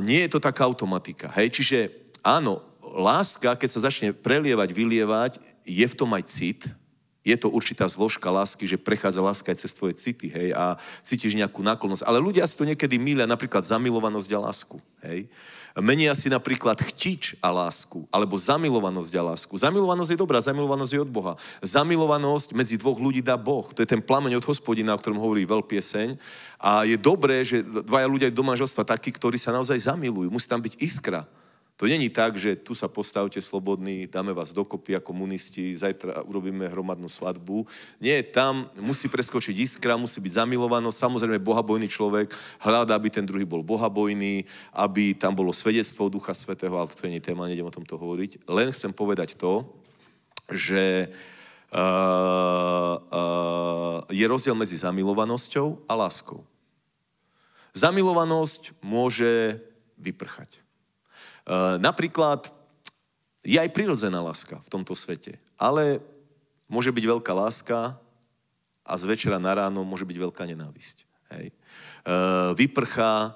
nie je to taká automatika. Hej? Čiže áno, láska, keď sa začne prelievať, vylievať, je v tom aj cit, je to určitá zložka lásky, že prechádza láska aj cez tvoje city, hej, a cítiš nejakú náklonnosť. Ale ľudia si to niekedy milia, napríklad zamilovanosť a lásku, hej. Menia si napríklad chtič a lásku, alebo zamilovanosť a lásku. Zamilovanosť je dobrá, zamilovanosť je od Boha. Zamilovanosť medzi dvoch ľudí dá Boh. To je ten plameň od hospodina, o ktorom hovorí veľ pieseň. A je dobré, že dvaja ľudia do manželstva takí, ktorí sa naozaj zamilujú. Musí tam byť iskra. To není tak, že tu sa postavte slobodní, dáme vás dokopy ako komunisti, zajtra urobíme hromadnú svadbu. Nie, tam musí preskočiť iskra, musí byť zamilovanosť. Samozrejme, bohabojný človek hľadá, aby ten druhý bol bohabojný, aby tam bolo svedectvo Ducha Svetého, ale to nie je téma, nejdem o tomto hovoriť. Len chcem povedať to, že uh, uh, je rozdiel medzi zamilovanosťou a láskou. Zamilovanosť môže vyprchať Eh, napríklad je aj prirodzená láska v tomto svete, ale môže byť veľká láska a z večera na ráno môže byť veľká nenávisť. Hej. Eh, vyprchá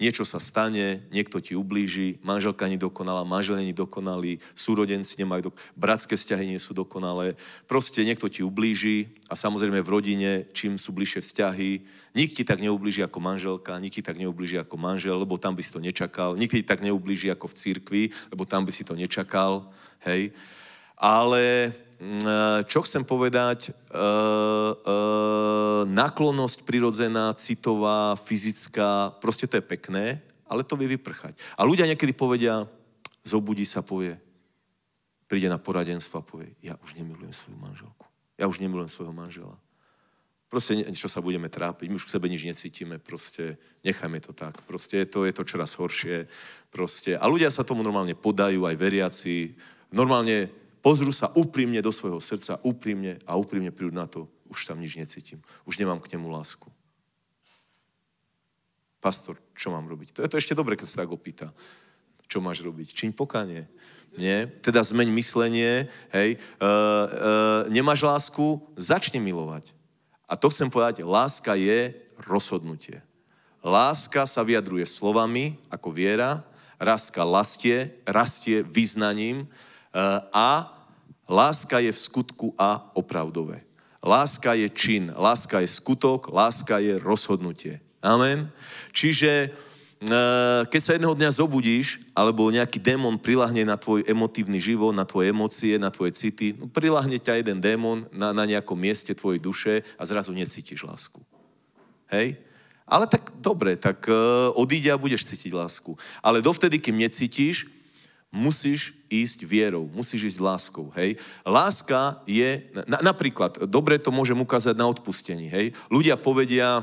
niečo sa stane, niekto ti ublíži, manželka nie dokonalá, manžel nie dokonalý, súrodenci nemajú, dok- bratské vzťahy nie sú dokonalé, proste niekto ti ublíži a samozrejme v rodine, čím sú bližšie vzťahy, nikto ti tak neublíži ako manželka, nikto ti tak neublíži ako manžel, lebo tam by si to nečakal, nikto ti tak neublíži ako v cirkvi, lebo tam by si to nečakal, hej. Ale Mm, e, čo chcem povedať, e, e, náklonnosť prirodzená, citová, fyzická, proste to je pekné, ale to vie vyprchať. A ľudia niekedy povedia, zobudí sa, povie, príde na poradenstvo a povie, ja už nemilujem svoju manželku, ja už nemilujem svojho manžela. Proste niečo sa budeme trápiť, my už k sebe nič necítime, proste nechajme to tak. Proste je to, je to čoraz horšie. Proste. A ľudia sa tomu normálne podajú, aj veriaci. Normálne pozrú sa úprimne do svojho srdca, úprimne a úprimne prídu na to, už tam nič necítim, už nemám k nemu lásku. Pastor, čo mám robiť? To je to ešte dobre, keď sa tak opýta. Čo máš robiť? Čiň pokanie. Nie? Teda zmeň myslenie, hej. uh, uh, nemáš lásku? Začni milovať. A to chcem povedať, láska je rozhodnutie. Láska sa vyjadruje slovami, ako viera, rastka lastie, rastie význaním, e, a Láska je v skutku a opravdové. Láska je čin, láska je skutok, láska je rozhodnutie. Amen. Čiže e, keď sa jedného dňa zobudíš, alebo nejaký démon prilahne na tvoj emotívny život, na tvoje emócie, na tvoje city, no prilahne ťa jeden démon na, na nejakom mieste tvojej duše a zrazu necítiš lásku. Hej? Ale tak dobre, tak uh, odíde a budeš cítiť lásku. Ale dovtedy, kým necítiš, musíš ísť vierou, musíš ísť láskou, hej. Láska je, na, napríklad, dobre to môžem ukázať na odpustení, hej. Ľudia povedia,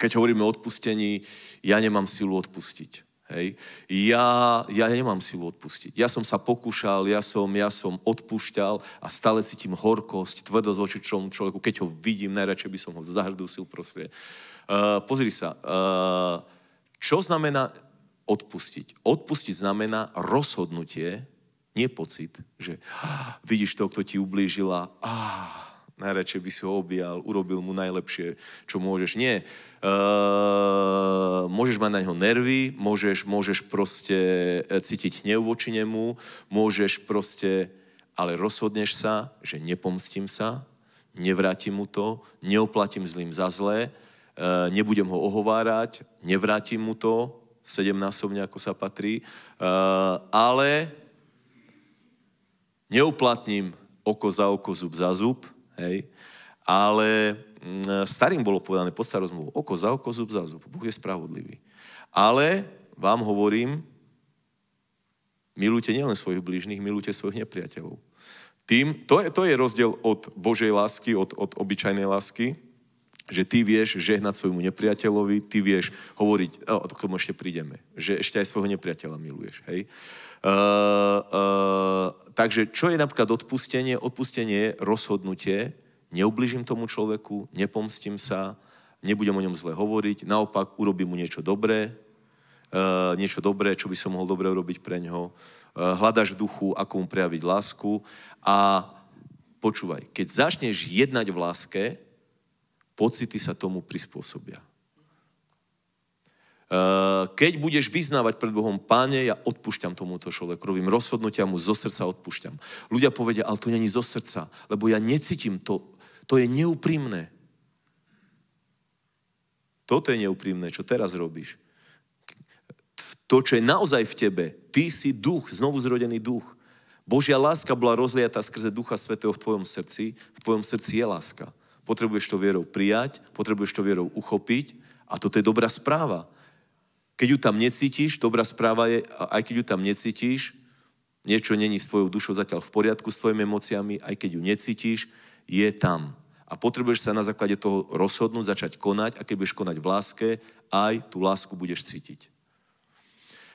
keď hovoríme o odpustení, ja nemám silu odpustiť. Hej. Ja, ja nemám silu odpustiť. Ja som sa pokúšal, ja som, ja som odpúšťal a stále cítim horkosť, tvrdosť voči čomu človeku. Keď ho vidím, najradšej by som ho zahrdusil proste. Uh, pozri sa, uh, čo znamená, odpustiť. Odpustiť znamená rozhodnutie, nie pocit, že ah, vidíš to, kto ti ublížila, ah, najradšej by si ho objal, urobil mu najlepšie, čo môžeš. Nie. Uh, môžeš mať na ňo nervy, môžeš, môžeš proste e, cítiť hnev voči nemu, môžeš proste, ale rozhodneš sa, že nepomstím sa, nevrátim mu to, neoplatím zlým za zlé, uh, nebudem ho ohovárať, nevrátim mu to, sedemnásobne, ako sa patrí, eh, ale neuplatním oko za oko, zub za zub, hej, ale mm, starým bolo povedané pod starou oko za oko, zub za zub, Boh je spravodlivý. Ale vám hovorím, milujte nielen svojich blížnych, milujte svojich nepriateľov. Tým, to, je, to je rozdiel od Božej lásky, od, od obyčajnej lásky, že ty vieš žehnať svojmu nepriateľovi, ty vieš hovoriť, e, o, k tomu ešte prídeme, že ešte aj svojho nepriateľa miluješ, hej. Uh, uh, takže čo je napríklad odpustenie? Odpustenie je rozhodnutie, neubližím tomu človeku, nepomstím sa, nebudem o ňom zle hovoriť, naopak urobím mu niečo dobré, uh, niečo dobré, čo by som mohol dobre urobiť pre ňoho. Uh, hľadaš v duchu, ako mu prejaviť lásku a počúvaj, keď začneš jednať v láske, pocity sa tomu prispôsobia. Eh, keď budeš vyznávať pred Bohom, páne, ja odpúšťam tomuto človeku, robím rozhodnutia mu, zo srdca odpúšťam. Ľudia povedia, ale to není zo srdca, lebo ja necítim to, to je neúprimné. Toto je neúprimné, čo teraz robíš. To, čo je naozaj v tebe, ty si duch, znovu zrodený duch. Božia láska bola rozliata skrze Ducha Svetého v tvojom srdci, v tvojom srdci je láska. Potrebuješ to vierou prijať, potrebuješ to vierou uchopiť a toto je dobrá správa. Keď ju tam necítiš, dobrá správa je, aj keď ju tam necítiš, niečo není s tvojou dušou zatiaľ v poriadku, s tvojimi emóciami, aj keď ju necítiš, je tam. A potrebuješ sa na základe toho rozhodnúť, začať konať a keď budeš konať v láske, aj tú lásku budeš cítiť.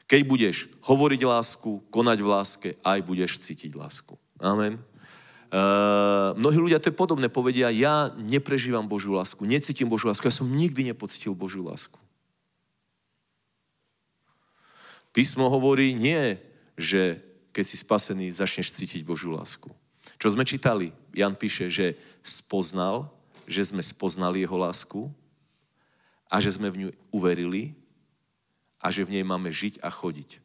Keď budeš hovoriť lásku, konať v láske, aj budeš cítiť lásku. Amen. Eh, mnohí ľudia to je podobné, povedia, ja neprežívam Božiu lásku, necítim Božiu lásku, ja som nikdy nepocitil Božiu lásku. Písmo hovorí nie, že keď si spasený, začneš cítiť Božiu lásku. Čo sme čítali? Jan píše, že spoznal, že sme spoznali jeho lásku a že sme v ňu uverili a že v nej máme žiť a chodiť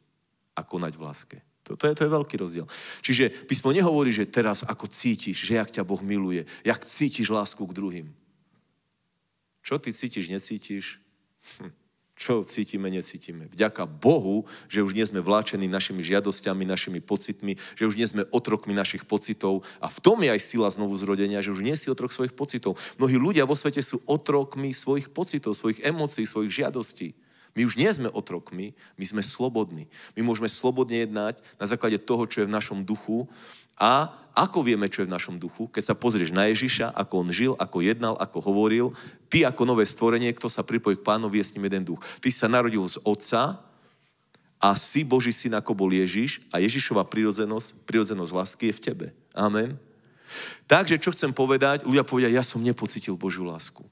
a konať v láske. To, to, je, to je veľký rozdiel. Čiže písmo nehovorí, že teraz ako cítiš, že jak ťa Boh miluje, jak cítiš lásku k druhým. Čo ty cítiš, necítiš? Hm. Čo cítime, necítime. Vďaka Bohu, že už nie sme vláčení našimi žiadosťami, našimi pocitmi, že už nie sme otrokmi našich pocitov. A v tom je aj sila znovu zrodenia, že už nie si otrok svojich pocitov. Mnohí ľudia vo svete sú otrokmi svojich pocitov, svojich emócií, svojich žiadostí. My už nie sme otrokmi, my sme slobodní. My môžeme slobodne jednať na základe toho, čo je v našom duchu. A ako vieme, čo je v našom duchu? Keď sa pozrieš na Ježiša, ako on žil, ako jednal, ako hovoril, ty ako nové stvorenie, kto sa pripojí k pánovi, je s ním jeden duch. Ty sa narodil z otca a si Boží syn, ako bol Ježiš a Ježišova prírodzenosť, prirodzenosť lásky je v tebe. Amen. Takže čo chcem povedať? Ľudia povedia, ja som nepocitil Božiu lásku.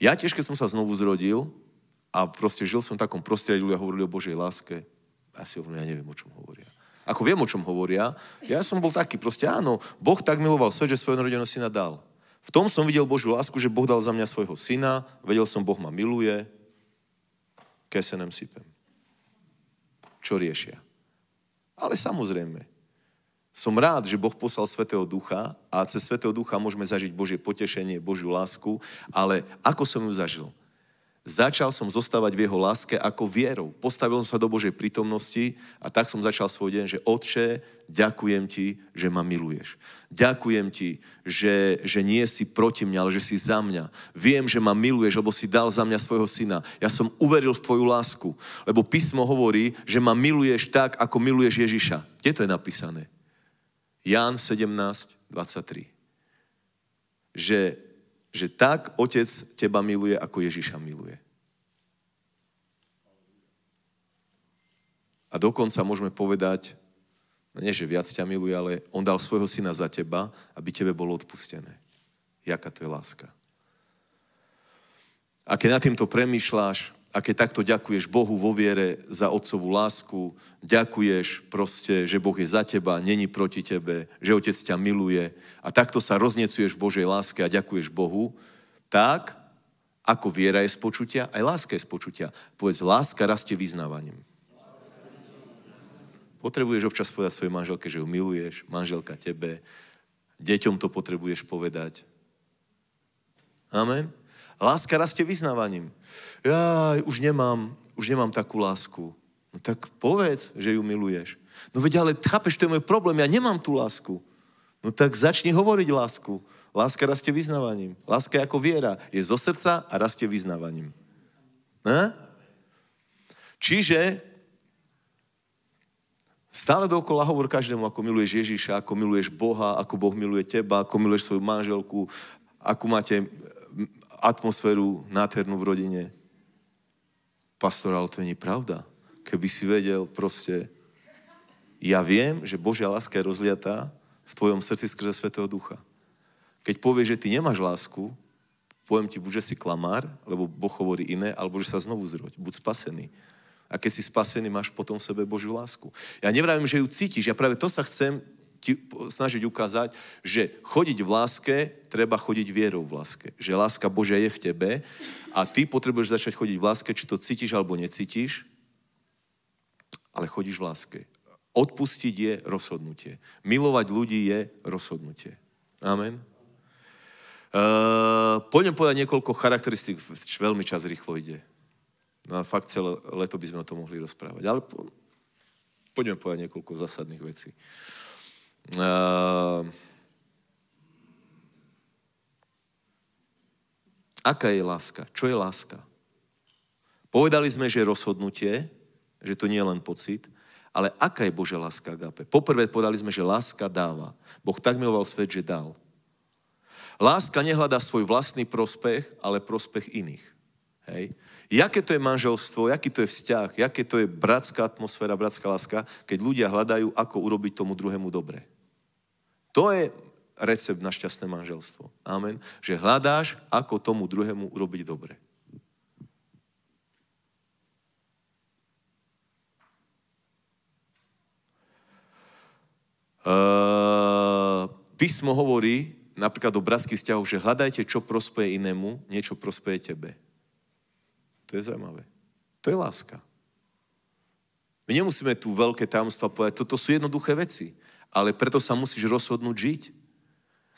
Ja tiež, keď som sa znovu zrodil a proste žil som v takom prostredí, ľudia hovorili o Božej láske, asi hovorím, ja neviem, o čom hovoria. Ako viem, o čom hovoria, ja som bol taký, proste áno, Boh tak miloval svet, že svojho narodeného syna dal. V tom som videl Božiu lásku, že Boh dal za mňa svojho syna, vedel som, Boh ma miluje, kesenem sypem. Čo riešia? Ale samozrejme, som rád, že Boh poslal Svetého Ducha a cez Svetého Ducha môžeme zažiť Božie potešenie, Božiu lásku, ale ako som ju zažil? Začal som zostávať v jeho láske ako vierou. Postavil som sa do Božej prítomnosti a tak som začal svoj deň, že Otče, ďakujem ti, že ma miluješ. Ďakujem ti, že, že nie si proti mňa, ale že si za mňa. Viem, že ma miluješ, lebo si dal za mňa svojho syna. Ja som uveril v tvoju lásku, lebo písmo hovorí, že ma miluješ tak, ako miluješ Ježiša. Kde to je napísané? Ján 17, 23. Že, že tak Otec teba miluje, ako Ježiša miluje. A dokonca môžeme povedať, no nie, že viac ťa miluje, ale on dal svojho syna za teba, aby tebe bolo odpustené. Jaká to je láska. A keď nad týmto premýšľáš, a keď takto ďakuješ Bohu vo viere za otcovú lásku, ďakuješ proste, že Boh je za teba, není proti tebe, že otec ťa miluje a takto sa roznecuješ v Božej láske a ďakuješ Bohu, tak ako viera je spočutia, aj láska je spočutia. Povedz, láska rastie vyznávaním. Potrebuješ občas povedať svojej manželke, že ju miluješ, manželka tebe, deťom to potrebuješ povedať. Amen. Láska rastie vyznávaním ja už nemám, už nemám takú lásku. No tak povedz, že ju miluješ. No veď ale chápeš, to je môj problém, ja nemám tú lásku. No tak začni hovoriť lásku. Láska rastie vyznávaním. Láska je ako viera. Je zo srdca a rastie vyznávaním. Ne? Čiže Stále dokola hovor každému, ako miluješ Ježiša, ako miluješ Boha, ako Boh miluje teba, ako miluješ svoju manželku, ako máte atmosféru nádhernú v rodine. Pastor, ale to nie je pravda. Keby si vedel proste, ja viem, že Božia láska je rozliatá v tvojom srdci skrze Svetého Ducha. Keď povieš, že ty nemáš lásku, poviem ti, buď, že si klamár, lebo Boh hovorí iné, alebo že sa znovu zroď, buď spasený. A keď si spasený, máš potom v sebe Božiu lásku. Ja nevravím, že ju cítiš, ja práve to sa chcem ti snažiť ukázať, že chodiť v láske, treba chodiť vierou v láske. Že láska Božia je v tebe a ty potrebuješ začať chodiť v láske, či to cítiš alebo necítiš, ale chodíš v láske. Odpustiť je rozhodnutie. Milovať ľudí je rozhodnutie. Amen. Uh, poďme povedať niekoľko charakteristík, veľmi čas rýchlo ide. No a fakt celé leto by sme o tom mohli rozprávať. Ale po, poďme povedať niekoľko zásadných vecí. Uh, aká je láska? Čo je láska? Povedali sme, že rozhodnutie, že to nie je len pocit, ale aká je Božia láska agape? Poprvé povedali sme, že láska dáva. Boh tak miloval svet, že dal. Láska nehľadá svoj vlastný prospech, ale prospech iných. Hej. Jaké to je manželstvo, jaký to je vzťah, jaké to je bratská atmosféra, bratská láska, keď ľudia hľadajú, ako urobiť tomu druhému dobre. To je recept na šťastné manželstvo. Amen. Že hľadáš, ako tomu druhému urobiť dobre. Uh, písmo hovorí napríklad o bratských vzťahoch, že hľadajte, čo prospeje inému, niečo prospeje tebe. To je zaujímavé. To je láska. My nemusíme tu veľké tajomstva povedať, toto sú jednoduché veci ale preto sa musíš rozhodnúť žiť.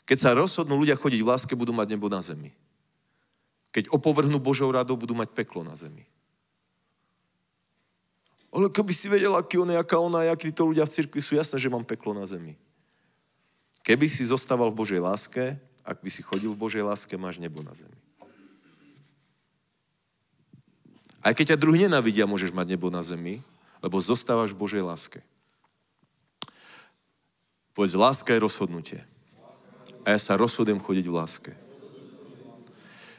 Keď sa rozhodnú ľudia chodiť v láske, budú mať nebo na zemi. Keď opovrhnú Božou radou, budú mať peklo na zemi. Ale keby si vedel, aký on je, aká ona akí to ľudia v cirkvi sú, jasné, že mám peklo na zemi. Keby si zostával v Božej láske, ak by si chodil v Božej láske, máš nebo na zemi. Aj keď ťa druh nenavidia, môžeš mať nebo na zemi, lebo zostávaš v Božej láske. Povedz, láska je rozhodnutie. A ja sa rozhodujem chodiť v láske.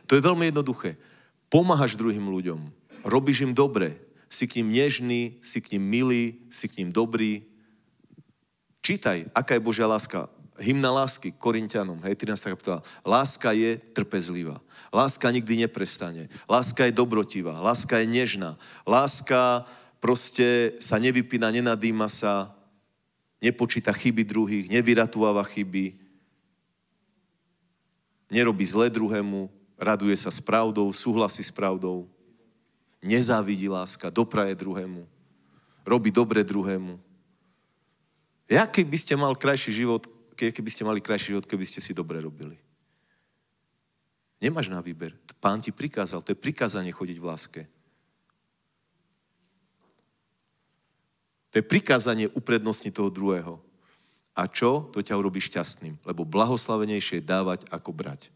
To je veľmi jednoduché. Pomáhaš druhým ľuďom. Robíš im dobre. Si k ním nežný, si k ním milý, si k ním dobrý. Čítaj, aká je Božia láska. Hymna lásky, Korintianom, hej, 13. kapitola. Láska je trpezlivá. Láska nikdy neprestane. Láska je dobrotivá. Láska je nežná. Láska proste sa nevypína, nenadýma sa nepočíta chyby druhých, nevyratúva chyby, nerobí zle druhému, raduje sa s pravdou, súhlasí s pravdou, nezávidí láska, dopraje druhému, robí dobre druhému. Ja by ste mal krajší život, keby ste mali krajší život, keby ste si dobre robili? Nemáš na výber. Pán ti prikázal, to je prikázanie chodiť v láske. To je prikázanie uprednostniť toho druhého. A čo? To ťa urobí šťastným. Lebo blahoslavenejšie je dávať, ako brať.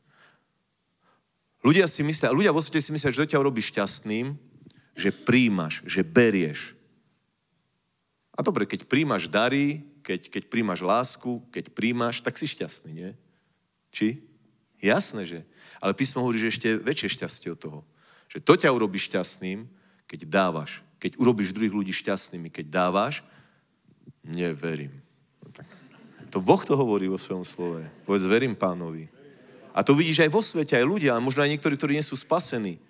Ľudia, si myslia, ľudia vo svete si myslia, že to ťa urobí šťastným, že príjmaš, že berieš. A dobre, keď príjmaš dary, keď, keď príjmaš lásku, keď príjmaš, tak si šťastný, nie? Či? Jasné, že. Ale písmo hovorí, že ešte väčšie šťastie od toho. Že to ťa urobí šťastným, keď dávaš keď urobíš druhých ľudí šťastnými, keď dávaš, neverím. No to Boh to hovorí vo svojom slove. Povedz, verím pánovi. A to vidíš aj vo svete, aj ľudia, a možno aj niektorí, ktorí nie sú spasení.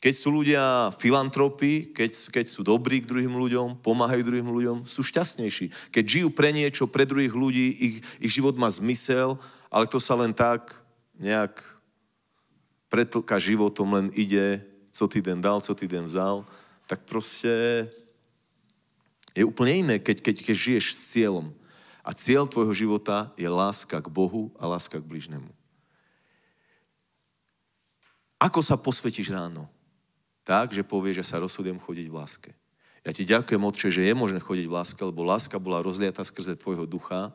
Keď sú ľudia filantropi, keď, keď sú dobrí k druhým ľuďom, pomáhajú druhým ľuďom, sú šťastnejší. Keď žijú pre niečo, pre druhých ľudí, ich, ich život má zmysel, ale to sa len tak nejak pretlka životom, len ide, co den dal, co den vzal, tak proste je úplne iné, keď, keď, keď žiješ s cieľom. A cieľ tvojho života je láska k Bohu a láska k bližnému. Ako sa posvetíš ráno? Tak, že povieš, že sa rozhodujem chodiť v láske. Ja ti ďakujem, Otče, že je možné chodiť v láske, lebo láska bola rozliatá skrze tvojho ducha.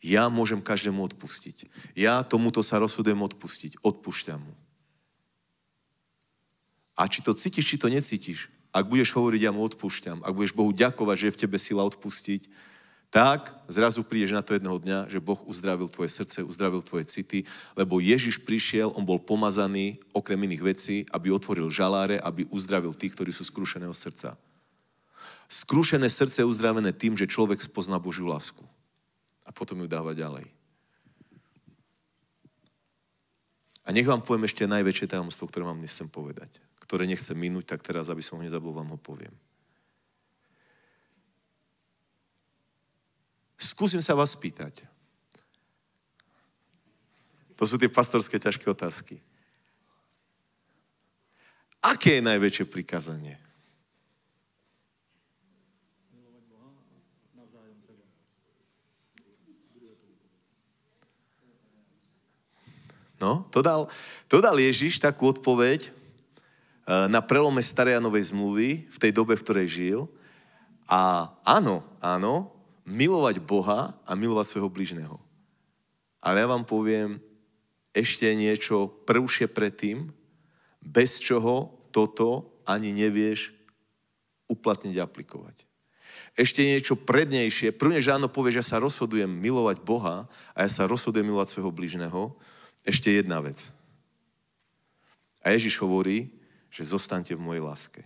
Ja môžem každému odpustiť. Ja tomuto sa rozhodujem odpustiť. Odpúšťam mu. A či to cítiš, či to necítiš, ak budeš hovoriť, ja mu odpúšťam, ak budeš Bohu ďakovať, že je v tebe sila odpustiť, tak zrazu prídeš na to jedného dňa, že Boh uzdravil tvoje srdce, uzdravil tvoje city, lebo Ježiš prišiel, on bol pomazaný, okrem iných vecí, aby otvoril žaláre, aby uzdravil tých, ktorí sú skrušeného srdca. Skrušené srdce je uzdravené tým, že človek spozná Božiu lásku. A potom ju dáva ďalej. A nech vám poviem ešte najväčšie tajomstvo, ktoré vám nechcem povedať ktoré nechcem minúť, tak teraz, aby som ho nezabol, vám ho poviem. Skúsim sa vás spýtať. To sú tie pastorské ťažké otázky. Aké je najväčšie prikázanie? No, to dal, to dal Ježiš takú odpoveď, Eh, na prelome starej a novej zmluvy, v tej dobe, v ktorej žil. A áno, áno, milovať Boha a milovať svojho blížneho. Ale ja vám poviem ešte niečo prvšie predtým, bez čoho toto ani nevieš uplatniť a aplikovať. Ešte niečo prednejšie. Prvne, že áno, povieš, ja sa rozhodujem milovať Boha a ja sa rozhodujem milovať svojho blížneho. Ešte jedna vec. A Ježiš hovorí, že zostaňte v mojej láske.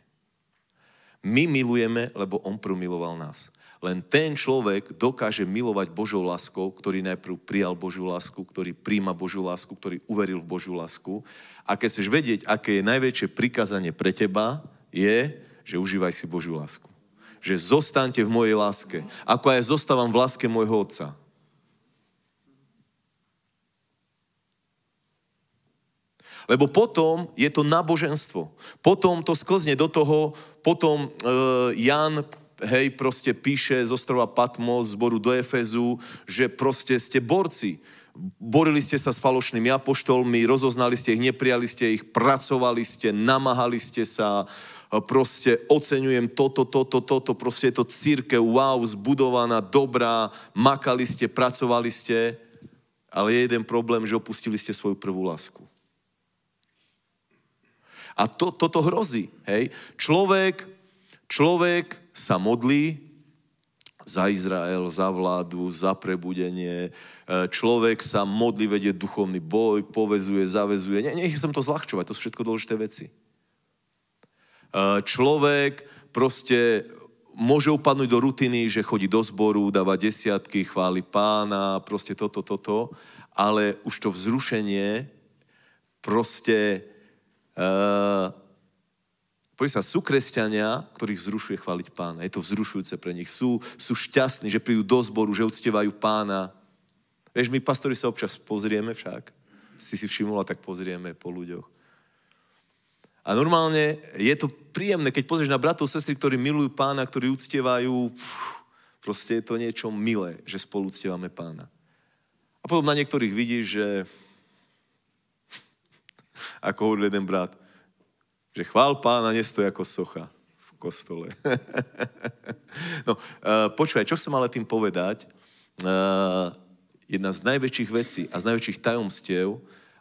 My milujeme, lebo on promiloval nás. Len ten človek dokáže milovať Božou láskou, ktorý najprv prijal Božú lásku, ktorý príjma Božú lásku, ktorý uveril v Božú lásku. A keď chceš vedieť, aké je najväčšie prikázanie pre teba, je, že užívaj si Božú lásku. Že zostaňte v mojej láske, ako aj ja zostávam v láske môjho Otca. Lebo potom je to náboženstvo. Potom to sklzne do toho, potom e, Jan hej, proste píše z ostrova Patmos, zboru do Efezu, že proste ste borci. Borili ste sa s falošnými apoštolmi, rozoznali ste ich, neprijali ste ich, pracovali ste, namáhali ste sa, e, proste oceňujem toto, toto, toto, proste je to církev, wow, zbudovaná, dobrá, makali ste, pracovali ste, ale je jeden problém, že opustili ste svoju prvú lásku. A to, toto hrozí. Hej? Človek, človek sa modlí za Izrael, za vládu, za prebudenie. E, človek sa modlí, vedie duchovný boj, povezuje, zavezuje. Ne, nech som to zľahčovať, to sú všetko dôležité veci. E, človek proste môže upadnúť do rutiny, že chodí do zboru, dáva desiatky, chváli pána, proste toto, toto, ale už to vzrušenie proste Eh, Poďme sa, sú kresťania, ktorých vzrušuje chváliť pána. Je to vzrušujúce pre nich. Sú, sú šťastní, že prídu do zboru, že uctievajú pána. Vieš, my pastori sa občas pozrieme však. Si si všimula, a tak pozrieme po ľuďoch. A normálne je to príjemné, keď pozrieš na bratov, sestry, ktorí milujú pána, ktorí uctievajú, pf, proste je to niečo milé, že spolu uctievame pána. A potom na niektorých vidíš, že ako hovoril jeden brat, že chvál pána nestoj ako socha v kostole. no, e, počúvaj, čo som ale tým povedať, e, jedna z najväčších vecí a z najväčších tajomstiev,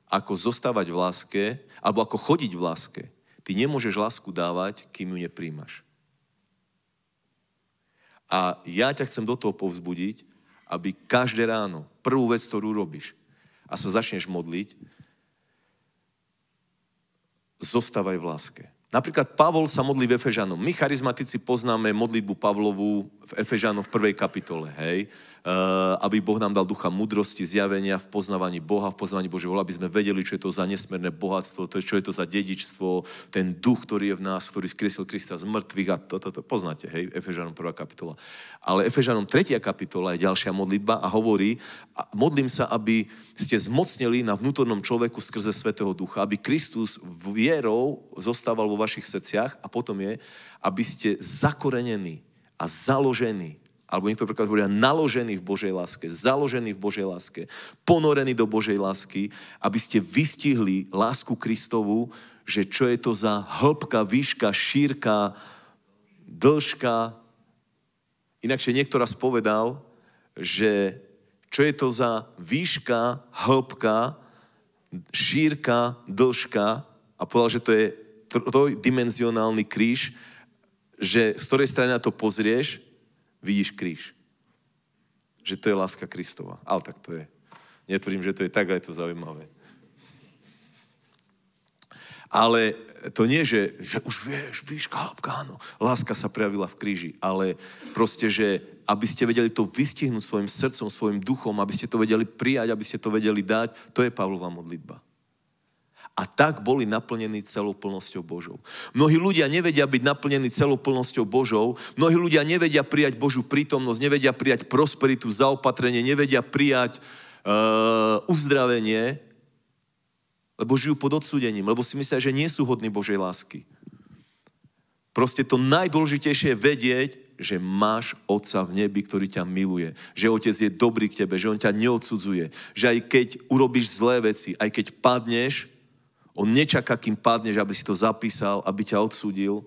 ako zostávať v láske, alebo ako chodiť v láske. Ty nemôžeš lásku dávať, kým ju nepríjmaš. A ja ťa chcem do toho povzbudiť, aby každé ráno, prvú vec, ktorú robíš, a sa začneš modliť, zostávaj v láske. Napríklad Pavol sa modlí v Efežanom. My charizmatici poznáme modlitbu Pavlovu v Efežanom v prvej kapitole, hej? E, aby Boh nám dal ducha mudrosti, zjavenia v poznávaní Boha, v poznávaní Božieho, aby sme vedeli, čo je to za nesmerné bohatstvo, to, čo je to za dedičstvo, ten duch, ktorý je v nás, ktorý skresil Krista z mŕtvych a to, to, to poznáte, hej? Efežanom prvá kapitola. Ale Efežanom tretia kapitola je ďalšia modlitba a hovorí, a modlím sa, aby ste zmocnili na vnútornom človeku skrze Svetého Ducha, aby Kristus vierou zostával vo vašich srdciach a potom je, aby ste zakorenení a založení alebo niekto preklad hovoria naložený v Božej láske, založený v Božej láske, ponorený do Božej lásky, aby ste vystihli lásku Kristovu, že čo je to za hĺbka, výška, šírka, dĺžka. Inakšie niekto raz povedal, že čo je to za výška, hĺbka, šírka, dĺžka a povedal, že to je trojdimenzionálny kríž, že z ktorej strany na to pozrieš, vidíš kríž. Že to je láska Kristova. Ale tak to je. Netvrdím, že to je tak, ale je to zaujímavé. Ale to nie, že, že už vieš, víš, kápka, áno, láska sa prejavila v kríži, ale proste, že aby ste vedeli to vystihnúť svojim srdcom, svojim duchom, aby ste to vedeli prijať, aby ste to vedeli dať, to je Pavlova modlitba a tak boli naplnení celou plnosťou Božou. Mnohí ľudia nevedia byť naplnení celou plnosťou Božou, mnohí ľudia nevedia prijať Božú prítomnosť, nevedia prijať prosperitu, zaopatrenie, nevedia prijať uh, uzdravenie, lebo žijú pod odsudením, lebo si myslia, že nie sú hodní Božej lásky. Proste to najdôležitejšie je vedieť, že máš Otca v nebi, ktorý ťa miluje. Že Otec je dobrý k tebe, že On ťa neodsudzuje. Že aj keď urobíš zlé veci, aj keď padneš, on nečaká, kým padneš, aby si to zapísal, aby ťa odsudil.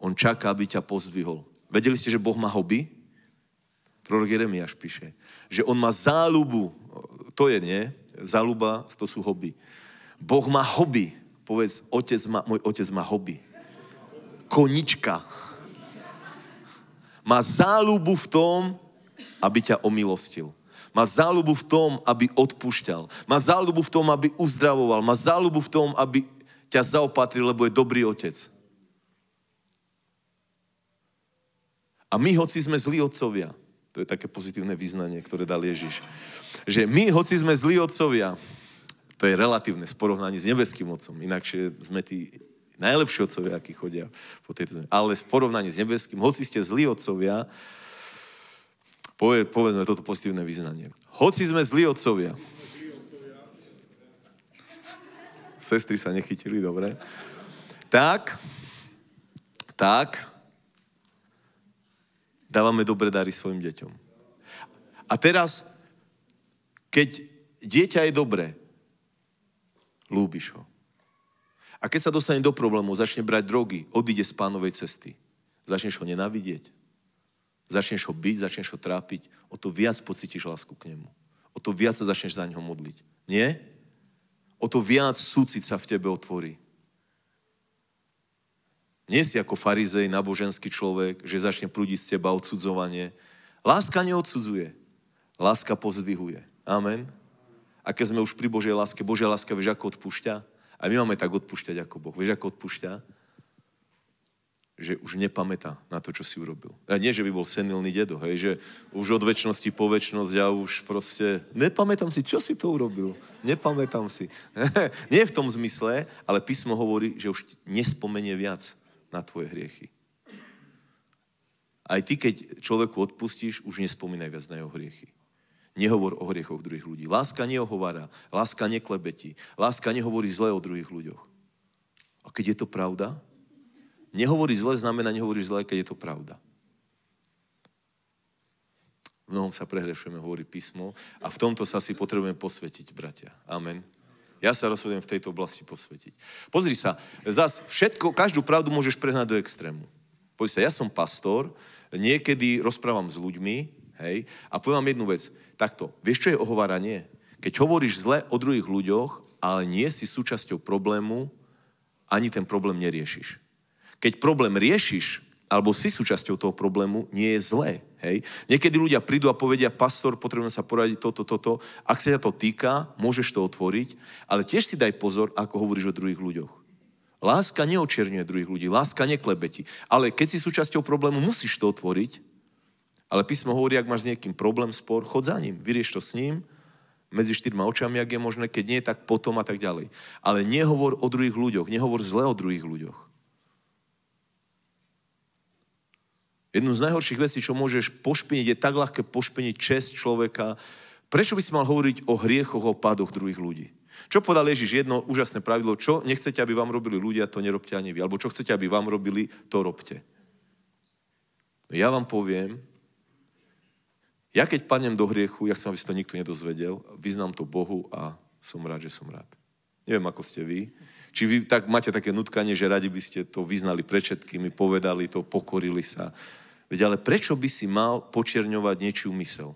On čaká, aby ťa pozdvihol. Vedeli ste, že Boh má hobby? Prorok Jeremiáš píše, že on má záľubu. To je, nie? Záľuba, to sú hobby. Boh má hobby. Povedz, otec má, môj otec má hobby. Konička. Má záľubu v tom, aby ťa omilostil. Má záľubu v tom, aby odpúšťal. Má záľubu v tom, aby uzdravoval. Má záľubu v tom, aby ťa zaopatril, lebo je dobrý otec. A my, hoci sme zlí otcovia, to je také pozitívne význanie, ktoré dal Ježiš, že my, hoci sme zlí otcovia, to je relatívne v porovnaní s nebeským otcom, inakšie sme tí najlepší otcovia, akí chodia po tejto zemi. Ale v porovnaní s nebeským, hoci ste zlí otcovia, Pove, povedzme toto pozitívne vyznanie. Hoci sme zlí otcovia. Sestry sa nechytili, dobre. Tak, tak, dávame dobré dary svojim deťom. A teraz, keď dieťa je dobré, lúbiš ho. A keď sa dostane do problému, začne brať drogy, odíde z pánovej cesty. Začneš ho nenávidieť. Začneš ho byť, začneš ho trápiť, o to viac pocítiš lásku k nemu. O to viac sa začneš za neho modliť. Nie? O to viac súcit sa v tebe otvorí. Nie si ako farizej, naboženský človek, že začne prúdiť z teba odsudzovanie. Láska neodsudzuje. Láska pozdvihuje. Amen. A keď sme už pri Božej láske, Božia láska vieš, ako odpúšťa? A my máme tak odpúšťať ako Boh. Vieš, ako odpúšťa? že už nepamätá na to, čo si urobil. A nie, že by bol senilný dedo, hej, že už od väčšnosti po väčšnosť ja už proste nepamätám si, čo si to urobil. Nepamätám si. nie v tom zmysle, ale písmo hovorí, že už nespomenie viac na tvoje hriechy. Aj ty, keď človeku odpustíš, už nespomínaj viac na jeho hriechy. Nehovor o hriechoch druhých ľudí. Láska neohovára, láska neklebetí, láska nehovorí zle o druhých ľuďoch. A keď je to pravda, Nehovorí zle znamená, nehovorí zle, keď je to pravda. V mnohom sa prehrešujeme, hovorí písmo. A v tomto sa si potrebujeme posvetiť, bratia. Amen. Ja sa rozhodujem v tejto oblasti posvetiť. Pozri sa, zas všetko, každú pravdu môžeš prehnať do extrému. Pozri sa, ja som pastor, niekedy rozprávam s ľuďmi, hej, a poviem vám jednu vec. Takto, vieš, čo je ohováranie? Keď hovoríš zle o druhých ľuďoch, ale nie si súčasťou problému, ani ten problém neriešiš. Keď problém riešiš, alebo si súčasťou toho problému, nie je zlé. Hej? Niekedy ľudia prídu a povedia, pastor, potrebujem sa poradiť toto, toto. Ak sa ťa to týka, môžeš to otvoriť, ale tiež si daj pozor, ako hovoríš o druhých ľuďoch. Láska neočierňuje druhých ľudí, láska neklebeti. Ale keď si súčasťou problému, musíš to otvoriť. Ale písmo hovorí, ak máš s niekým problém, spor, chod za ním, vyrieš to s ním, medzi štyrma očami, ak je možné, keď nie, tak potom a tak ďalej. Ale nehovor o druhých ľuďoch, nehovor zle o druhých ľuďoch. Jednu z najhorších vecí, čo môžeš pošpiniť, je tak ľahké pošpiniť čest človeka. Prečo by si mal hovoriť o hriechoch, o pádoch druhých ľudí? Čo povedal Ježiš? Jedno úžasné pravidlo. Čo nechcete, aby vám robili ľudia, to nerobte ani vy. Alebo čo chcete, aby vám robili, to robte. No ja vám poviem, ja keď padnem do hriechu, ja chcem, aby si to nikto nedozvedel, vyznám to Bohu a som rád, že som rád. Neviem, ako ste vy. Či vy tak máte také nutkanie, že radi by ste to vyznali pred všetkými, povedali to, pokorili sa. Veď ale prečo by si mal počierňovať niečiu mysel?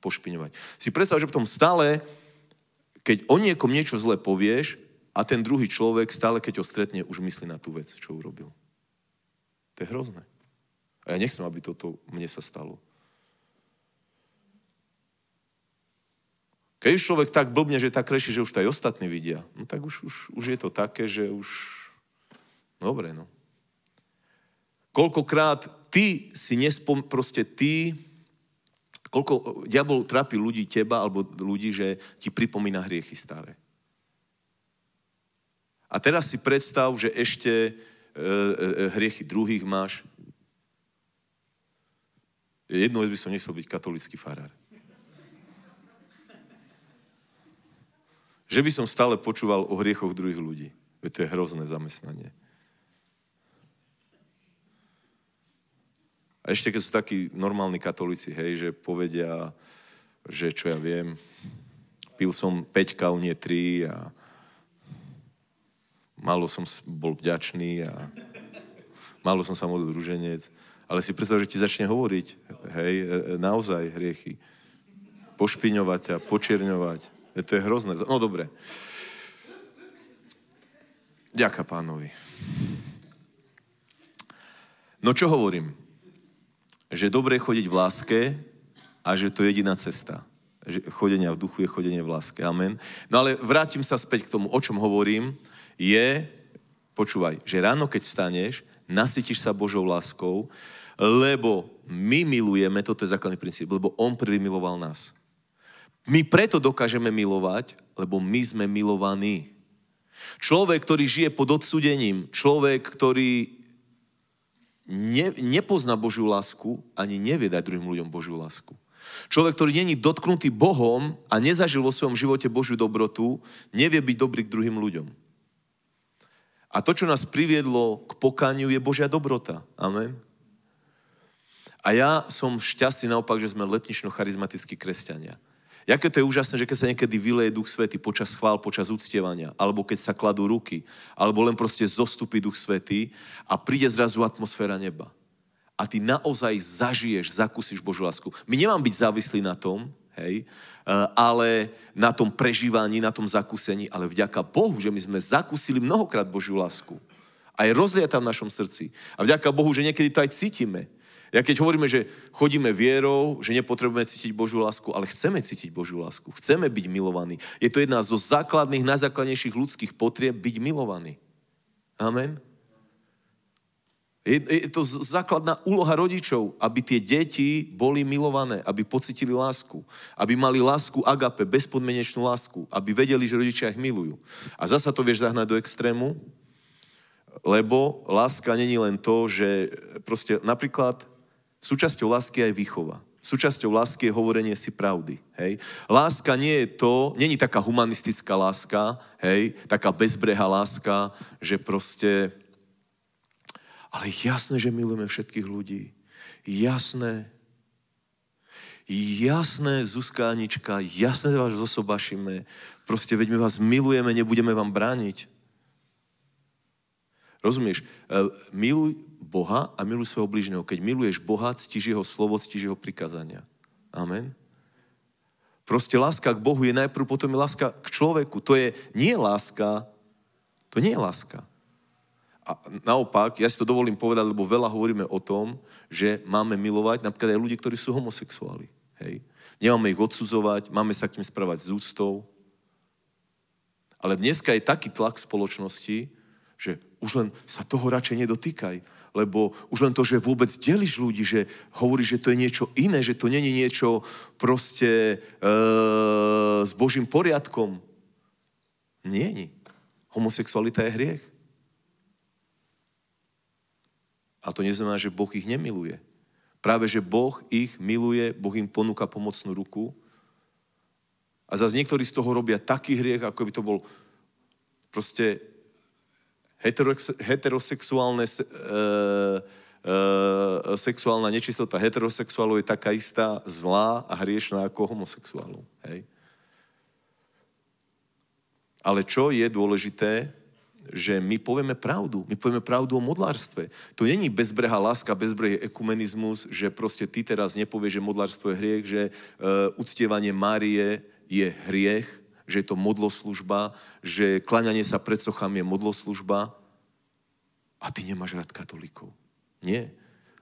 Pošpiňovať. Si predstav, že potom stále, keď o niekom niečo zle povieš a ten druhý človek stále, keď ho stretne, už myslí na tú vec, čo urobil. To je hrozné. A ja nechcem, aby toto mne sa stalo. Keď už človek tak blbne, že tak reši, že už to aj ostatní vidia, no tak už, už, už je to také, že už... Dobre, no. Koľkokrát ty si nespom, proste ty, koľko, diabol trápi ľudí teba alebo ľudí, že ti pripomína hriechy staré. A teraz si predstav, že ešte e, e, e hriechy druhých máš. Jednou vec by som nechcel byť katolický farár. Že by som stále počúval o hriechoch druhých ľudí. Veď to je hrozné zamestnanie. A ešte keď sú takí normálni katolíci, hej, že povedia, že čo ja viem, pil som 5 kal, nie 3 a malo som bol vďačný a malo som sa modlil druženec. Ale si predstav, že ti začne hovoriť, hej, e, e, naozaj hriechy. Pošpiňovať a počierňovať. E, to je hrozné. No dobre. Ďaká pánovi. No čo hovorím? že dobre chodiť v láske a že to je jediná cesta. Že chodenia v duchu je chodenie v láske. Amen. No ale vrátim sa späť k tomu, o čom hovorím. Je, počúvaj, že ráno, keď staneš, nasytíš sa Božou láskou, lebo my milujeme, toto je základný princíp, lebo On prvý miloval nás. My preto dokážeme milovať, lebo my sme milovaní. Človek, ktorý žije pod odsudením, človek, ktorý ne, nepozná Božiu lásku ani nevie dať druhým ľuďom Božiu lásku. Človek, ktorý není dotknutý Bohom a nezažil vo svojom živote Božiu dobrotu, nevie byť dobrý k druhým ľuďom. A to, čo nás priviedlo k pokaniu, je Božia dobrota. Amen. A ja som šťastný naopak, že sme letnično-charizmatickí kresťania. Jaké to je úžasné, že keď sa niekedy vyleje Duch Svety počas chvál, počas uctievania, alebo keď sa kladú ruky, alebo len proste zostupí Duch Svety a príde zrazu atmosféra neba. A ty naozaj zažiješ, zakusíš Božú lásku. My nemám byť závislí na tom, hej, eh, ale na tom prežívaní, na tom zakusení, ale vďaka Bohu, že my sme zakusili mnohokrát Božiu lásku. A je rozliata v našom srdci. A vďaka Bohu, že niekedy to aj cítime. Ja keď hovoríme, že chodíme vierou, že nepotrebujeme cítiť Božiu lásku, ale chceme cítiť Božiu lásku, chceme byť milovaní. Je to jedna zo základných, najzákladnejších ľudských potrieb byť milovaný. Amen. Je, je to základná úloha rodičov, aby tie deti boli milované, aby pocitili lásku, aby mali lásku agape, bezpodmenečnú lásku, aby vedeli, že rodičia ich milujú. A zasa to vieš zahnať do extrému, lebo láska není len to, že proste napríklad Súčasťou lásky je aj výchova. Súčasťou lásky je hovorenie si pravdy. Hej? Láska nie je to, není taká humanistická láska, hej? taká bezbreha láska, že proste... Ale jasné, že milujeme všetkých ľudí. Jasné. Jasné, Zuzkánička, jasné vás zosobašíme. Proste veď my vás milujeme, nebudeme vám brániť. Rozumieš? E, miluj, Boha a miluj svojho blížneho. Keď miluješ Boha, ctiš jeho slovo, ctiš jeho prikázania. Amen. Proste láska k Bohu je najprv, potom je láska k človeku. To je nie láska, to nie je láska. A naopak, ja si to dovolím povedať, lebo veľa hovoríme o tom, že máme milovať napríklad aj ľudí, ktorí sú homosexuáli. Hej. Nemáme ich odsudzovať, máme sa k nim správať s úctou. Ale dneska je taký tlak v spoločnosti, že už len sa toho radšej nedotýkaj lebo už len to, že vôbec deliš ľudí, že hovoríš, že to je niečo iné, že to není niečo proste e, s Božím poriadkom. Nie, nie. Homosexualita je hriech. A to neznamená, že Boh ich nemiluje. Práve, že Boh ich miluje, Boh im ponúka pomocnú ruku. A zase niektorí z toho robia taký hriech, ako by to bol proste heterosex, heterosexuálne e, e, e, sexuálna nečistota heterosexuálov je taká istá zlá a hriešná ako homosexuálov. Hej? Ale čo je dôležité, že my povieme pravdu. My povieme pravdu o modlárstve. To není bezbreha láska, bezbrehý ekumenizmus, že proste ty teraz nepovieš, že modlárstvo je hriech, že uh, uctievanie Márie je hriech, že je to modloslužba, že klaňanie sa pred sochám je modloslužba a ty nemáš rád katolíkov. Nie.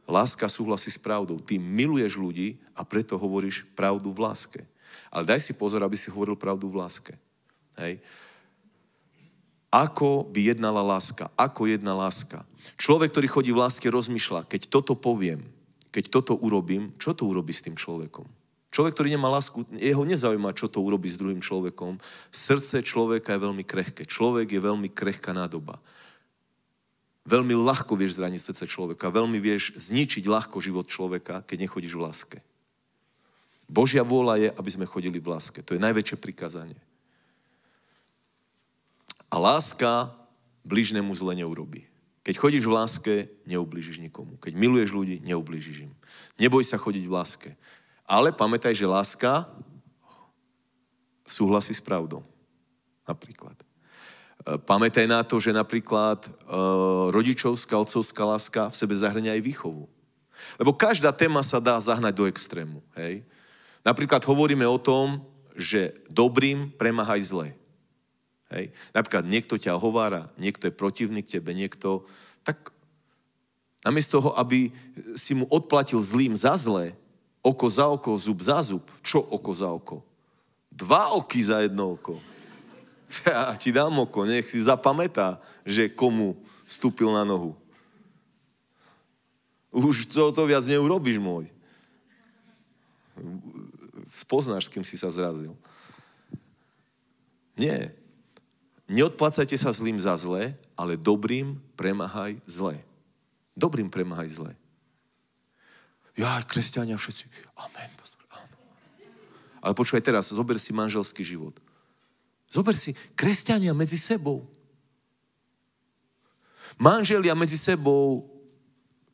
Láska súhlasí s pravdou. Ty miluješ ľudí a preto hovoríš pravdu v láske. Ale daj si pozor, aby si hovoril pravdu v láske. Hej. Ako by jednala láska? Ako jedna láska? Človek, ktorý chodí v láske, rozmýšľa, keď toto poviem, keď toto urobím, čo to urobí s tým človekom? Človek, ktorý nemá lásku, jeho nezaujíma, čo to urobí s druhým človekom. Srdce človeka je veľmi krehké. Človek je veľmi krehká nádoba. Veľmi ľahko vieš zraniť srdce človeka. Veľmi vieš zničiť ľahko život človeka, keď nechodíš v láske. Božia vôľa je, aby sme chodili v láske. To je najväčšie prikázanie. A láska bližnému zle neurobi. Keď chodíš v láske, neublížiš nikomu. Keď miluješ ľudí, neublížiš im. Neboj sa chodiť v láske. Ale pamätaj, že láska súhlasí s pravdou. Napríklad. E, pamätaj na to, že napríklad e, rodičovská, otcovská láska v sebe zahrňa aj výchovu. Lebo každá téma sa dá zahnať do extrému. Hej? Napríklad hovoríme o tom, že dobrým premáhaj zle. Hej? Napríklad niekto ťa hovára, niekto je protivník tebe, niekto... Tak namiesto toho, aby si mu odplatil zlým za zlé, Oko za oko, zub za zub. Čo oko za oko? Dva oky za jedno oko. Ja ti dám oko, nech si zapamätá, že komu stúpil na nohu. Už toto viac neurobiš môj. Spoznáš, s kým si sa zrazil. Nie. Neodplácajte sa zlým za zlé, ale dobrým premahaj zlé. Dobrým premahaj zlé ja kresťania všetci, amen, pastor, Ale počúvaj teraz, zober si manželský život. Zober si kresťania medzi sebou. Manželia medzi sebou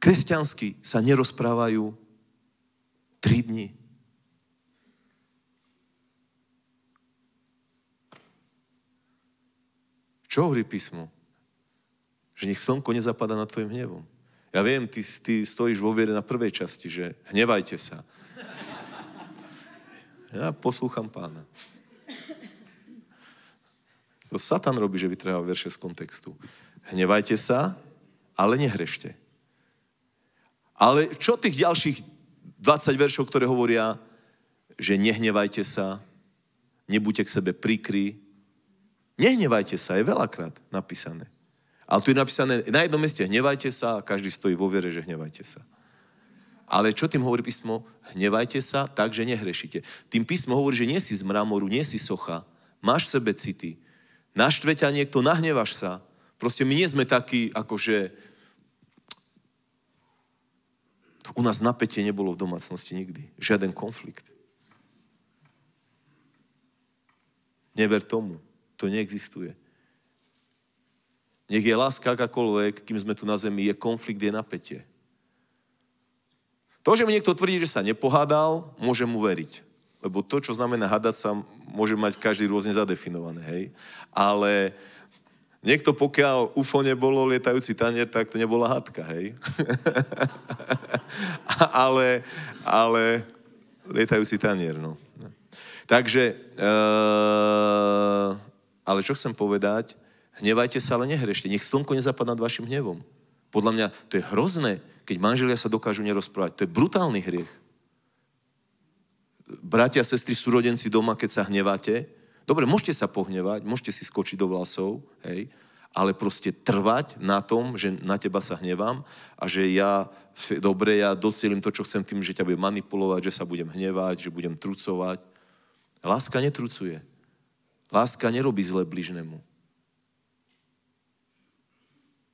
kresťansky sa nerozprávajú tri dni. Čo hovorí písmo? Že nech slnko nezapadá nad tvojim hnevom. Ja viem, ty, ty stojíš vo viere na prvej časti, že hnevajte sa. Ja poslúcham pána. To Satan robí, že vytrháva verše z kontextu. Hnevajte sa, ale nehrešte. Ale čo tých ďalších 20 veršov, ktoré hovoria, že nehnevajte sa, nebuďte k sebe prikry. Nehnevajte sa, je veľakrát napísané. Ale tu je napísané, na jednom meste hnevajte sa a každý stojí vo viere, že hnevajte sa. Ale čo tým hovorí písmo? Hnevajte sa tak, že nehrešite. Tým písmo hovorí, že nie si z mramoru, nie si socha. Máš v sebe city. Naštve ťa niekto, nahnevaš sa. Proste my nie sme takí, akože... U nás napätie nebolo v domácnosti nikdy. Žiaden konflikt. Never tomu. To neexistuje. Nech je láska akákoľvek, kým sme tu na zemi, je konflikt, je napätie. To, že mi niekto tvrdí, že sa nepohádal, môžem mu veriť. Lebo to, čo znamená hádať sa, môže mať každý rôzne zadefinované, hej. Ale niekto, pokiaľ UFO nebolo lietajúci tanier, tak to nebola hádka. hej. ale, ale lietajúci tanier, no. Takže, ee, eh, ale čo chcem povedať, Hnevajte sa, ale nehrešte. Nech slnko nezapadne nad vašim hnevom. Podľa mňa to je hrozné, keď manželia sa dokážu nerozprávať. To je brutálny hriech. Bratia, sestry, súrodenci doma, keď sa hnevate. dobre, môžete sa pohnevať, môžete si skočiť do vlasov, hej, ale proste trvať na tom, že na teba sa hnevám a že ja, dobre, ja docelím to, čo chcem tým, že ťa budem manipulovať, že sa budem hnevať, že budem trucovať. Láska netrucuje. Láska nerobí zle bližnému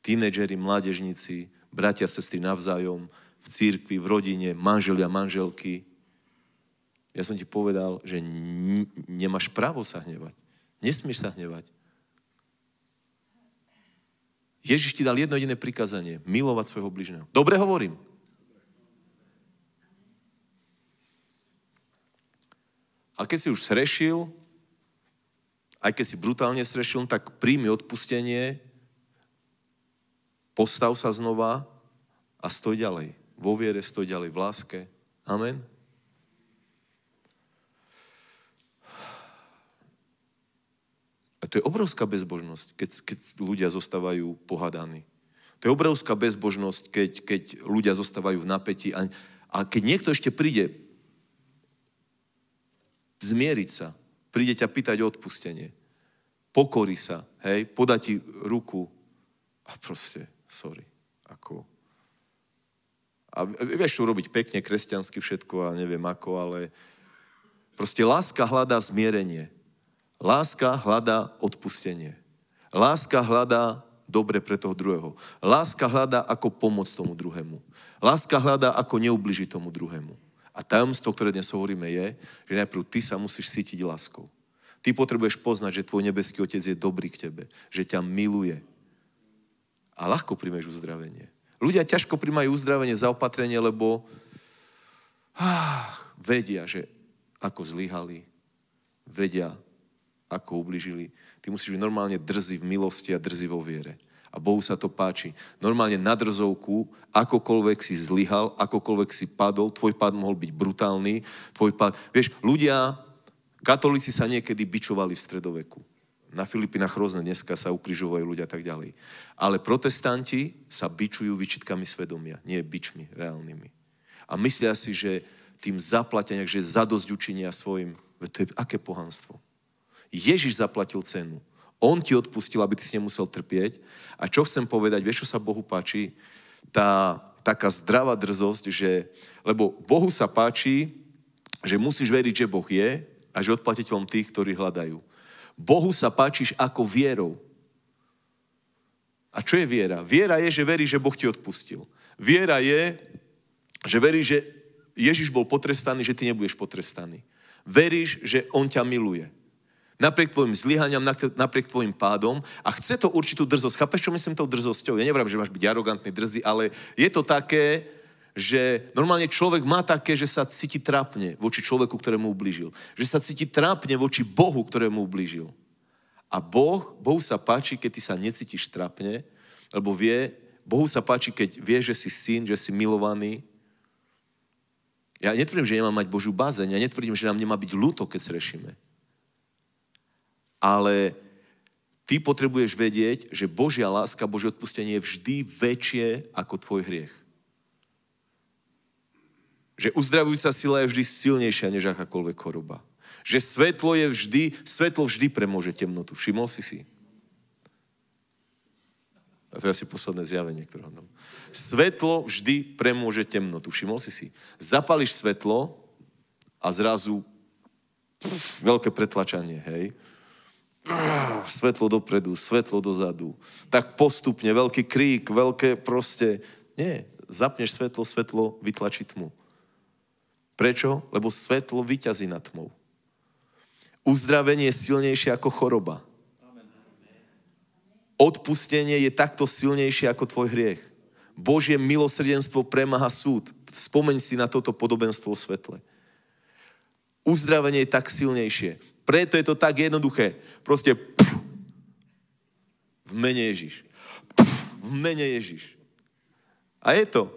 tínedžeri, mládežníci, bratia, sestry navzájom, v církvi, v rodine, manželia, manželky. Ja som ti povedal, že n- nemáš právo sa hnevať. Nesmieš sa hnevať. Ježiš ti dal jedno jediné prikázanie. Milovať svojho bližného. Dobre hovorím. A keď si už srešil, aj keď si brutálne srešil, tak príjmi odpustenie Postav sa znova a stoj ďalej. Vo viere stoj ďalej, v láske. Amen. A to je obrovská bezbožnosť, keď, keď ľudia zostávajú pohadaní. To je obrovská bezbožnosť, keď, keď ľudia zostávajú v napätí a, a keď niekto ešte príde zmieriť sa, príde ťa pýtať o odpustenie, pokorí sa, hej, podá ti ruku a proste sorry, ako... A vieš to robiť pekne, kresťansky všetko a neviem ako, ale proste láska hľadá zmierenie. Láska hľadá odpustenie. Láska hľadá dobre pre toho druhého. Láska hľadá, ako pomôcť tomu druhému. Láska hľadá, ako neubližiť tomu druhému. A tajomstvo, ktoré dnes hovoríme, je, že najprv ty sa musíš cítiť láskou. Ty potrebuješ poznať, že tvoj nebeský otec je dobrý k tebe, že ťa miluje, a ľahko príjmeš uzdravenie. Ľudia ťažko príjmajú uzdravenie, zaopatrenie, lebo ach, vedia, že ako zlyhali, vedia, ako ubližili. Ty musíš byť normálne drzý v milosti a drzý vo viere. A Bohu sa to páči. Normálne na drzovku, akokoľvek si zlyhal, akokoľvek si padol, tvoj pád mohol byť brutálny, tvoj pád... Vieš, ľudia, katolíci sa niekedy bičovali v stredoveku. Na Filipinách rôzne dneska sa ukrižovajú ľudia a tak ďalej. Ale protestanti sa bičujú vyčitkami svedomia, nie bičmi reálnymi. A myslia si, že tým zaplatenia, že zadosť učinia svojim. Veď to je aké pohanstvo. Ježiš zaplatil cenu. On ti odpustil, aby ty si nemusel trpieť. A čo chcem povedať, vieš, čo sa Bohu páči? Tá taká zdravá drzosť, že, lebo Bohu sa páči, že musíš veriť, že Boh je a že odplatiteľom tých, ktorí hľadajú. Bohu sa páčiš ako vierou. A čo je viera? Viera je, že veríš, že Boh ti odpustil. Viera je, že veríš, že Ježiš bol potrestaný, že ty nebudeš potrestaný. Veríš, že On ťa miluje. Napriek tvojim zlyhaniam, napriek tvojim pádom a chce to určitú drzosť. Chápeš, čo myslím tou drzosťou? Ja nevrám, že máš byť arogantný, drzý, ale je to také, že normálne človek má také, že sa cíti trápne voči človeku, ktorému ublížil. Že sa cíti trápne voči Bohu, ktorému ublížil. A boh, Bohu sa páči, keď ty sa necítiš trápne, lebo vie, Bohu sa páči, keď vie, že si syn, že si milovaný. Ja netvrdím, že nemám mať Božiu bázeň, ja netvrdím, že nám nemá byť ľúto, keď rešime. Ale ty potrebuješ vedieť, že Božia láska, Božie odpustenie je vždy väčšie ako tvoj hriech. Že uzdravujúca sila je vždy silnejšia než akákoľvek choroba. Že svetlo je vždy, svetlo vždy premôže temnotu. Všimol si si? A to je asi posledné zjavenie, ktoré mám. Svetlo vždy premôže temnotu. Všimol si si? Zapališ svetlo a zrazu pf, veľké pretlačanie, hej? svetlo dopredu, svetlo dozadu. Tak postupne, veľký krík, veľké proste... Nie, zapneš svetlo, svetlo vytlačí tmu. Prečo? Lebo svetlo vyťazí nad tmou. Uzdravenie je silnejšie ako choroba. Odpustenie je takto silnejšie ako tvoj hriech. Božie milosrdenstvo premaha súd. Spomeň si na toto podobenstvo o svetle. Uzdravenie je tak silnejšie. Preto je to tak jednoduché. Proste pf, v mene Ježiš. Pf, v mene Ježiš. A je to.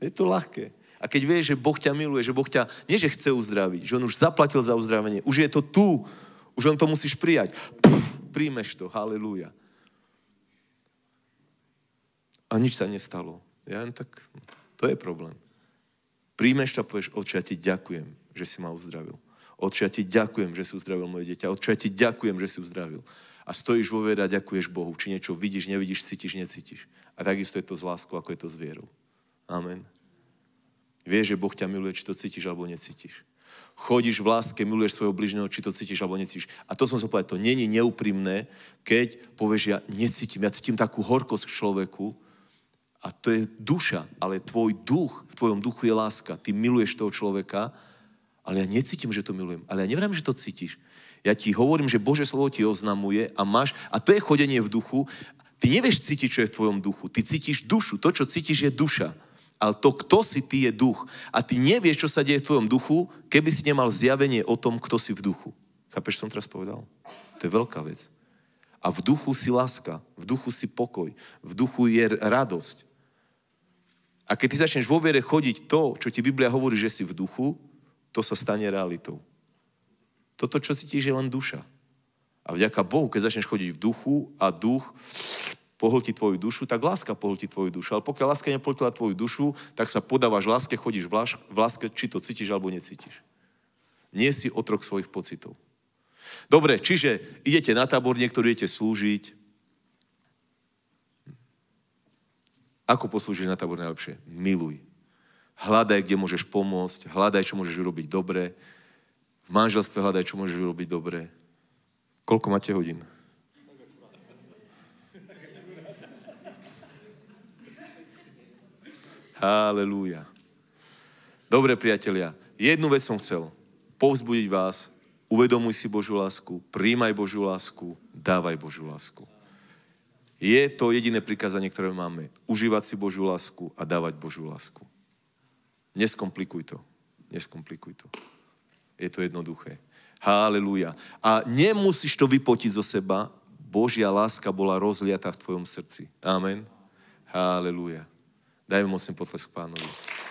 Je to ľahké a keď vieš, že Boh ťa miluje, že Boh ťa, nie že chce uzdraviť, že On už zaplatil za uzdravenie, už je to tu, už on to musíš prijať. Puf, príjmeš to, halleluja. A nič sa nestalo. Ja len tak, to je problém. Príjmeš to a povieš, oče, ja ti ďakujem, že si ma uzdravil. Oče, ja ti ďakujem, že si uzdravil moje dieťa. Oče, ja ti ďakujem, že si uzdravil. A stojíš vo viere a ďakuješ Bohu. Či niečo vidíš, nevidíš, cítiš, necítiš. A takisto je to s láskou, ako je to s vierou. Amen. Vieš, že Boh ťa miluje, či to cítiš alebo necítiš. Chodíš v láske, miluješ svojho bližného, či to cítiš alebo necítiš. A to som sa povedal, to není neúprimné, keď povieš, ja necítim, ja cítim takú horkosť k človeku, a to je duša, ale tvoj duch, v tvojom duchu je láska. Ty miluješ toho človeka, ale ja necítim, že to milujem. Ale ja neviem, že to cítiš. Ja ti hovorím, že Bože slovo ti oznamuje a máš, a to je chodenie v duchu. Ty nevieš cítiť, čo je v tvojom duchu. Ty cítiš dušu. To, čo cítiš, je duša. Ale to, kto si ty, je duch. A ty nevieš, čo sa deje v tvojom duchu, keby si nemal zjavenie o tom, kto si v duchu. Chápeš, čo som teraz povedal? To je veľká vec. A v duchu si láska, v duchu si pokoj, v duchu je radosť. A keď ty začneš vo viere chodiť to, čo ti Biblia hovorí, že si v duchu, to sa stane realitou. Toto, čo cítiš, je len duša. A vďaka Bohu, keď začneš chodiť v duchu a duch pohltí tvoju dušu, tak láska pohltí tvoju dušu. Ale pokiaľ láska nepohltila tvoju dušu, tak sa podávaš láske, chodíš v, láske, či to cítiš alebo necítiš. Nie si otrok svojich pocitov. Dobre, čiže idete na tábor, niektorí idete slúžiť. Ako poslúžiš na tábor najlepšie? Miluj. Hľadaj, kde môžeš pomôcť, hľadaj, čo môžeš urobiť dobre. V manželstve hľadaj, čo môžeš urobiť dobre. Koľko máte hodín? Halelúja. Dobre, priatelia, jednu vec som chcel. Povzbudiť vás, uvedomuj si Božú lásku, príjmaj Božú lásku, dávaj Božú lásku. Je to jediné prikázanie, ktoré máme. Užívať si Božú lásku a dávať Božú lásku. Neskomplikuj to. Neskomplikuj to. Je to jednoduché. Halelúja. A nemusíš to vypotiť zo seba. Božia láska bola rozliata v tvojom srdci. Amen. Halelúja. Dajmo mocny potlesk Panu.